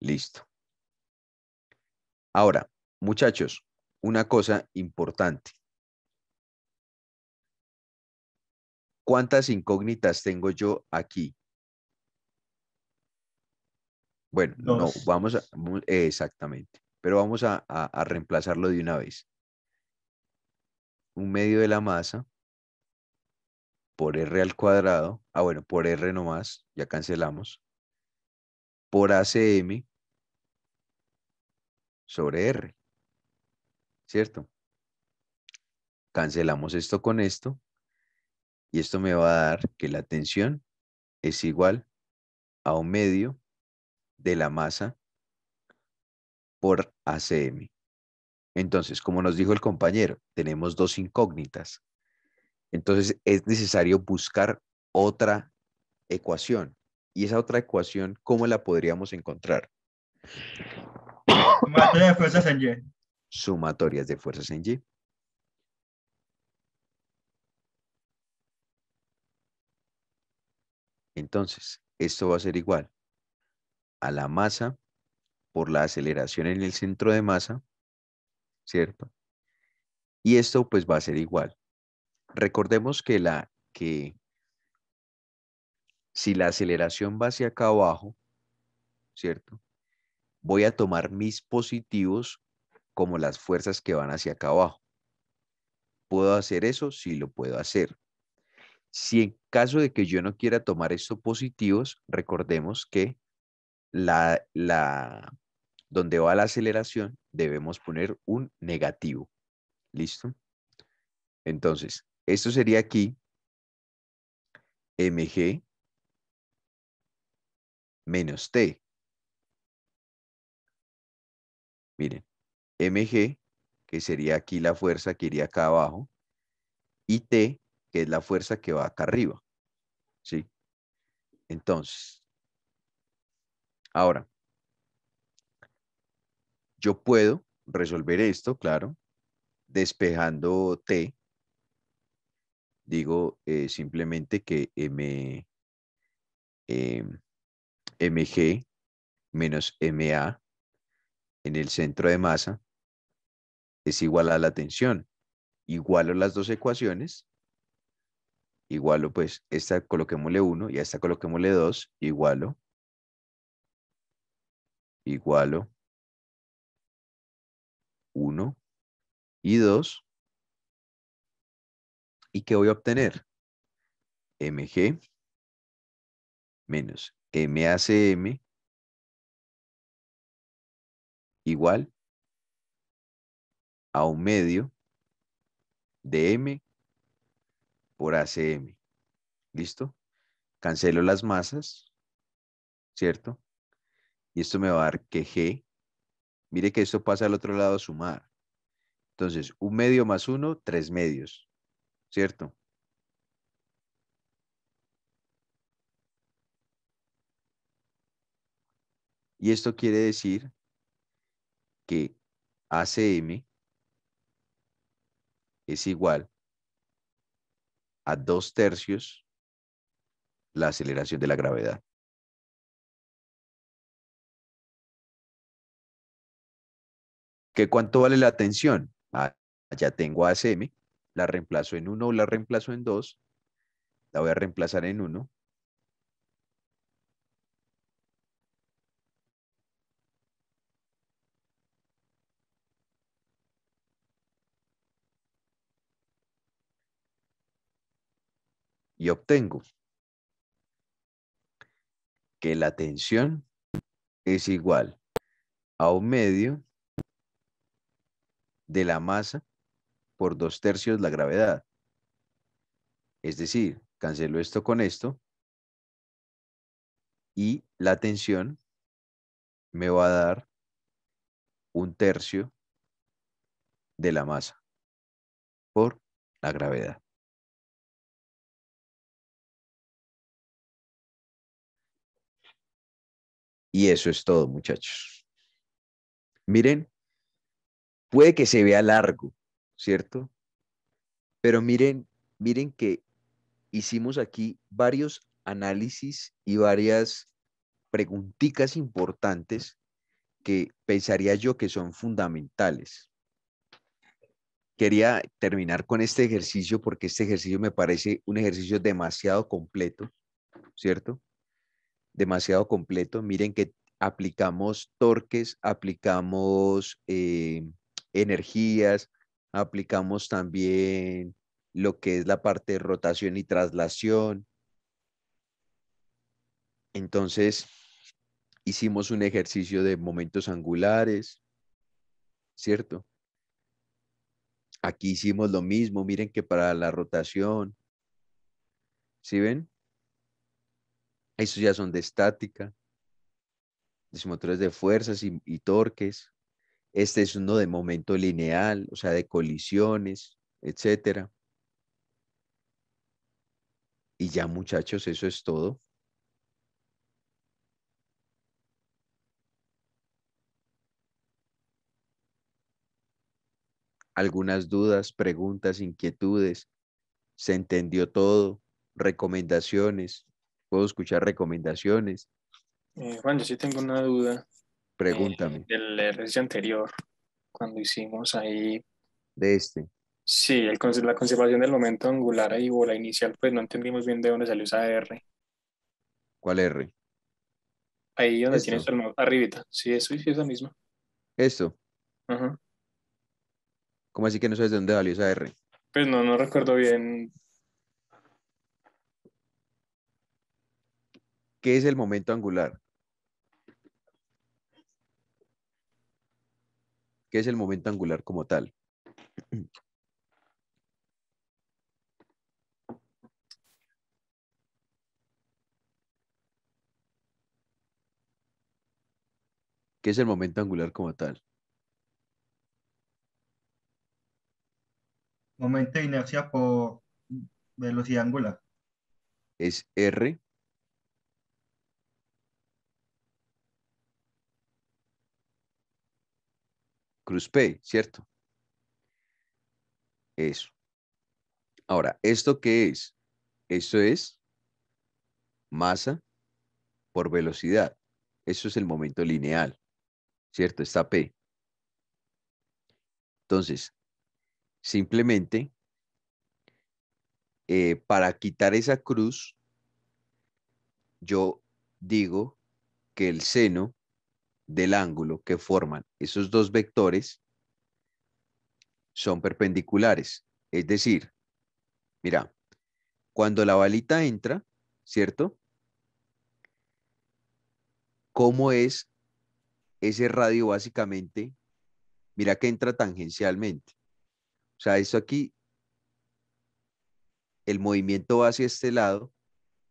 Listo. Ahora, muchachos, una cosa importante. ¿Cuántas incógnitas tengo yo aquí? Bueno, no, vamos a, exactamente, pero vamos a, reemplazarlo de una vez. Un medio de la masa por R al cuadrado, ah bueno, por R nomás, ya cancelamos, por ACM sobre R, ¿cierto? Cancelamos esto con esto, y esto me va a dar que la tensión es igual a un medio de la masa por ACM. Entonces, como nos dijo el compañero, tenemos dos incógnitas. Entonces, es necesario buscar otra ecuación. Y esa otra ecuación, ¿cómo la podríamos encontrar? sumatorias de fuerzas en Y. Sumatorias de fuerzas en Y. Entonces, esto va a ser igual a la masa por la aceleración en el centro de masa, ¿cierto? Y esto pues va a ser igual. Recordemos que, la, que si la aceleración va hacia acá abajo, ¿cierto? Voy a tomar mis positivos como las fuerzas que van hacia acá abajo. ¿Puedo hacer eso? Sí, lo puedo hacer. Si en caso de que yo no quiera tomar estos positivos, recordemos que la, la, donde va la aceleración, debemos poner un negativo. ¿Listo? Entonces, esto sería aquí mg menos t. Miren, mg, que sería aquí la fuerza que iría acá abajo, y t, que es la fuerza que va acá arriba. ¿Sí? Entonces, Ahora, yo puedo resolver esto, claro, despejando T. Digo eh, simplemente que M, MG em, menos MA en el centro de masa es igual a la tensión. Igualo las dos ecuaciones. Igualo, pues, esta coloquémosle 1 y esta coloquémosle 2. Igualo igualo 1 y 2. ¿Y qué voy a obtener? MG menos MACM igual a un medio de M por ACM. ¿Listo? Cancelo las masas, ¿cierto? y esto me va a dar que G. Mire que esto pasa al otro lado a sumar. Entonces, un medio más uno, tres medios, ¿cierto? Y esto quiere decir que ACM es igual a dos tercios la aceleración de la gravedad. cuánto vale la tensión? Ah, ya tengo ASM, la reemplazo en 1 o la reemplazo en 2, la voy a reemplazar en 1. Y obtengo que la tensión es igual a un medio de la masa por dos tercios la gravedad. Es decir, cancelo esto con esto y la tensión me va a dar un tercio de la masa por la gravedad. Y eso es todo, muchachos. Miren puede que se vea largo, ¿cierto? Pero miren, miren que hicimos aquí varios análisis y varias pregunticas importantes que pensaría yo que son fundamentales. Quería terminar con este ejercicio porque este ejercicio me parece un ejercicio demasiado completo, ¿cierto? Demasiado completo. Miren que aplicamos torques, aplicamos eh, energías, aplicamos también lo que es la parte de rotación y traslación. Entonces, hicimos un ejercicio de momentos angulares, ¿cierto? Aquí hicimos lo mismo, miren que para la rotación, ¿sí ven? esos ya son de estática, los de fuerzas y torques. Este es uno de momento lineal, o sea, de colisiones, etcétera. Y ya muchachos, eso es todo. Algunas dudas, preguntas, inquietudes. ¿Se entendió todo? ¿Recomendaciones? ¿Puedo escuchar recomendaciones? Eh, Juan, yo sí tengo una duda. Pregúntame. Eh, del ejercicio anterior, cuando hicimos ahí. De este. Sí, la conservación del momento angular ahí o la inicial, pues no entendimos bien de dónde salió esa R. ¿Cuál R? Ahí donde tienes el arribita. Sí, eso y sí, esa misma. ¿Esto? Ajá. ¿Cómo así que no sabes de dónde salió esa R? Pues no, no recuerdo bien. ¿Qué es el momento angular? que es el momento angular como tal. (clears throat) ¿Qué es el momento angular como tal. Momento de inercia por velocidad angular. Es R P, ¿cierto? Eso. Ahora, ¿esto qué es? Esto es masa por velocidad. Eso es el momento lineal, ¿cierto? Está P. Entonces, simplemente, eh, para quitar esa cruz, yo digo que el seno del ángulo que forman esos dos vectores son perpendiculares. Es decir, mira, cuando la balita entra, ¿cierto? ¿Cómo es ese radio básicamente? Mira que entra tangencialmente. O sea, eso aquí, el movimiento va hacia este lado,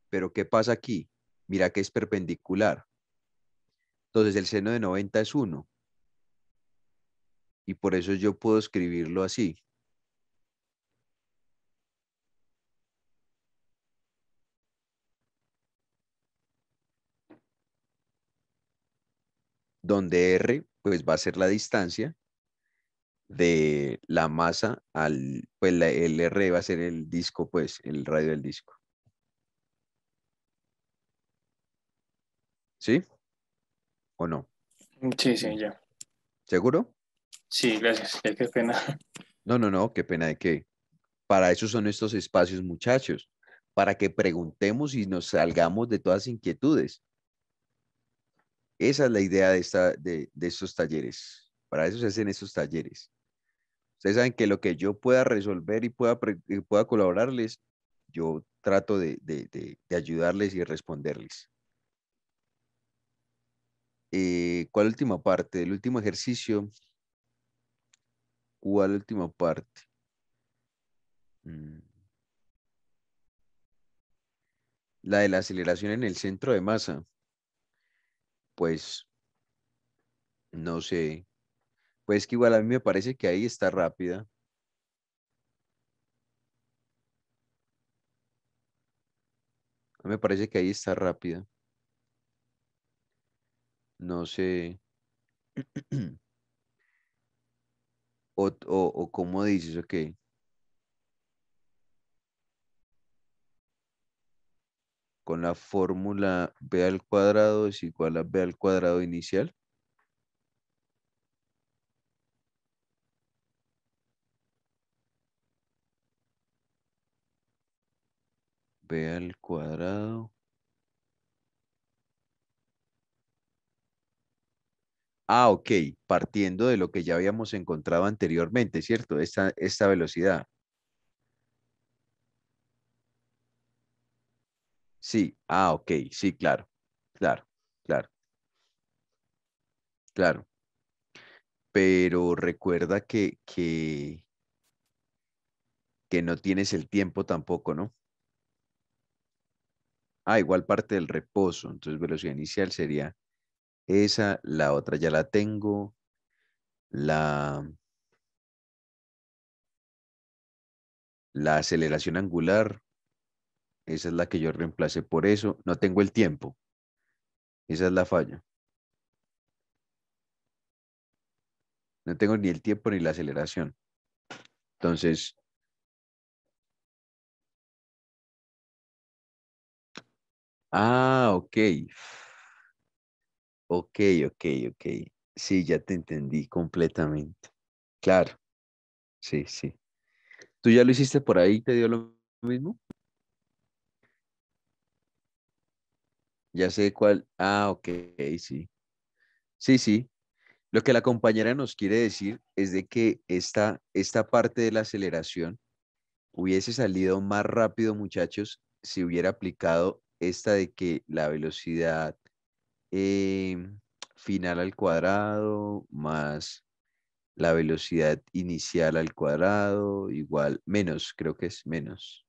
pero ¿qué pasa aquí? Mira que es perpendicular. Entonces el seno de 90 es 1. Y por eso yo puedo escribirlo así. Donde R pues va a ser la distancia de la masa al, pues la, el R va a ser el disco, pues el radio del disco. ¿Sí? ¿O no? Sí, sí, ya. ¿Seguro? Sí, gracias. qué pena. No, no, no, qué pena de qué. Para eso son estos espacios, muchachos, para que preguntemos y nos salgamos de todas inquietudes. Esa es la idea de, esta, de, estos talleres. Para eso se hacen estos talleres. Ustedes saben que lo que yo pueda resolver y pueda, pueda colaborarles, yo trato de ayudarles y responderles. Eh, ¿cuál última parte? El último ejercicio. ¿Cuál última parte? Mm. La de la aceleración en el centro de masa. Pues, no sé. Pues que igual a mí me parece que ahí está rápida. A mí me parece que ahí está rápida no sé, (clears throat) o, o, cómo dices, ok. Con la fórmula b al cuadrado es igual a b al cuadrado inicial. b al cuadrado Ah, ok, partiendo de lo que ya habíamos encontrado anteriormente, ¿cierto? Esta, esta velocidad. Sí, ah, ok, sí, claro, claro, claro, claro. Pero recuerda que, que, que no tienes el tiempo tampoco, ¿no? Ah, igual parte del reposo, entonces velocidad inicial sería esa, la otra ya la tengo. La, la aceleración angular, esa es la que yo reemplacé por eso. No tengo el tiempo. Esa es la falla. No tengo ni el tiempo ni la aceleración. Entonces, ah, ok. Ok, ok, ok. Sí, ya te entendí completamente. Claro. Sí, sí. ¿Tú ya lo hiciste por ahí? ¿Te dio lo mismo? Ya sé cuál. Ah, ok, sí. Sí, sí. Lo que la compañera nos quiere decir es de que esta, esta parte de la aceleración hubiese salido más rápido, muchachos, si hubiera aplicado esta de que la velocidad Em, final al cuadrado más la velocidad inicial al cuadrado igual menos, creo que es menos.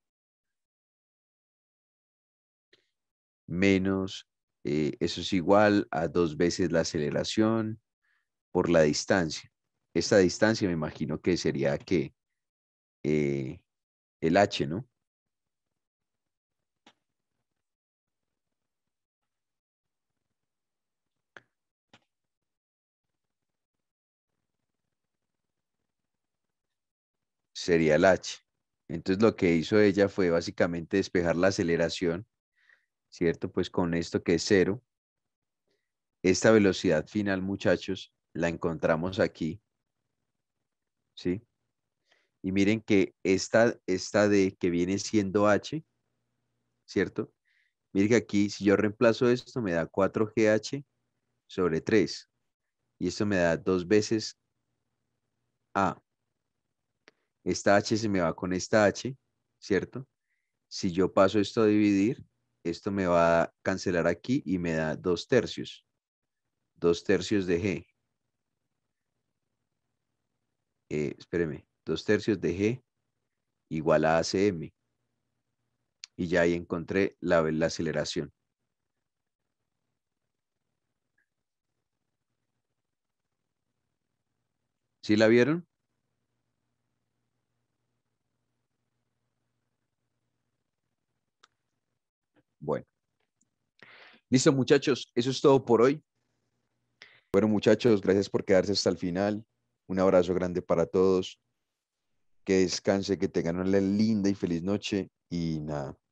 Menos, eh, eso es igual a dos veces la aceleración por la distancia. Esta distancia me imagino que sería que eh, el h, ¿no? sería el H. Entonces lo que hizo ella fue básicamente despejar la aceleración, ¿cierto? Pues con esto que es cero. Esta velocidad final, muchachos, la encontramos aquí, ¿sí? Y miren que esta, esta D que viene siendo H, ¿cierto? Miren que aquí, si yo reemplazo esto, me da 4GH sobre 3. Y esto me da dos veces A. Esta H se me va con esta H, ¿cierto? Si yo paso esto a dividir, esto me va a cancelar aquí y me da dos tercios. dos tercios de G. Eh, espéreme, dos tercios de G igual a ACM. Y ya ahí encontré la, la aceleración. ¿Sí la vieron? Bueno. Listo, muchachos, eso es todo por hoy. Bueno, muchachos, gracias por quedarse hasta el final. Un abrazo grande para todos. Que descanse, que tengan una linda y feliz noche. Y nada,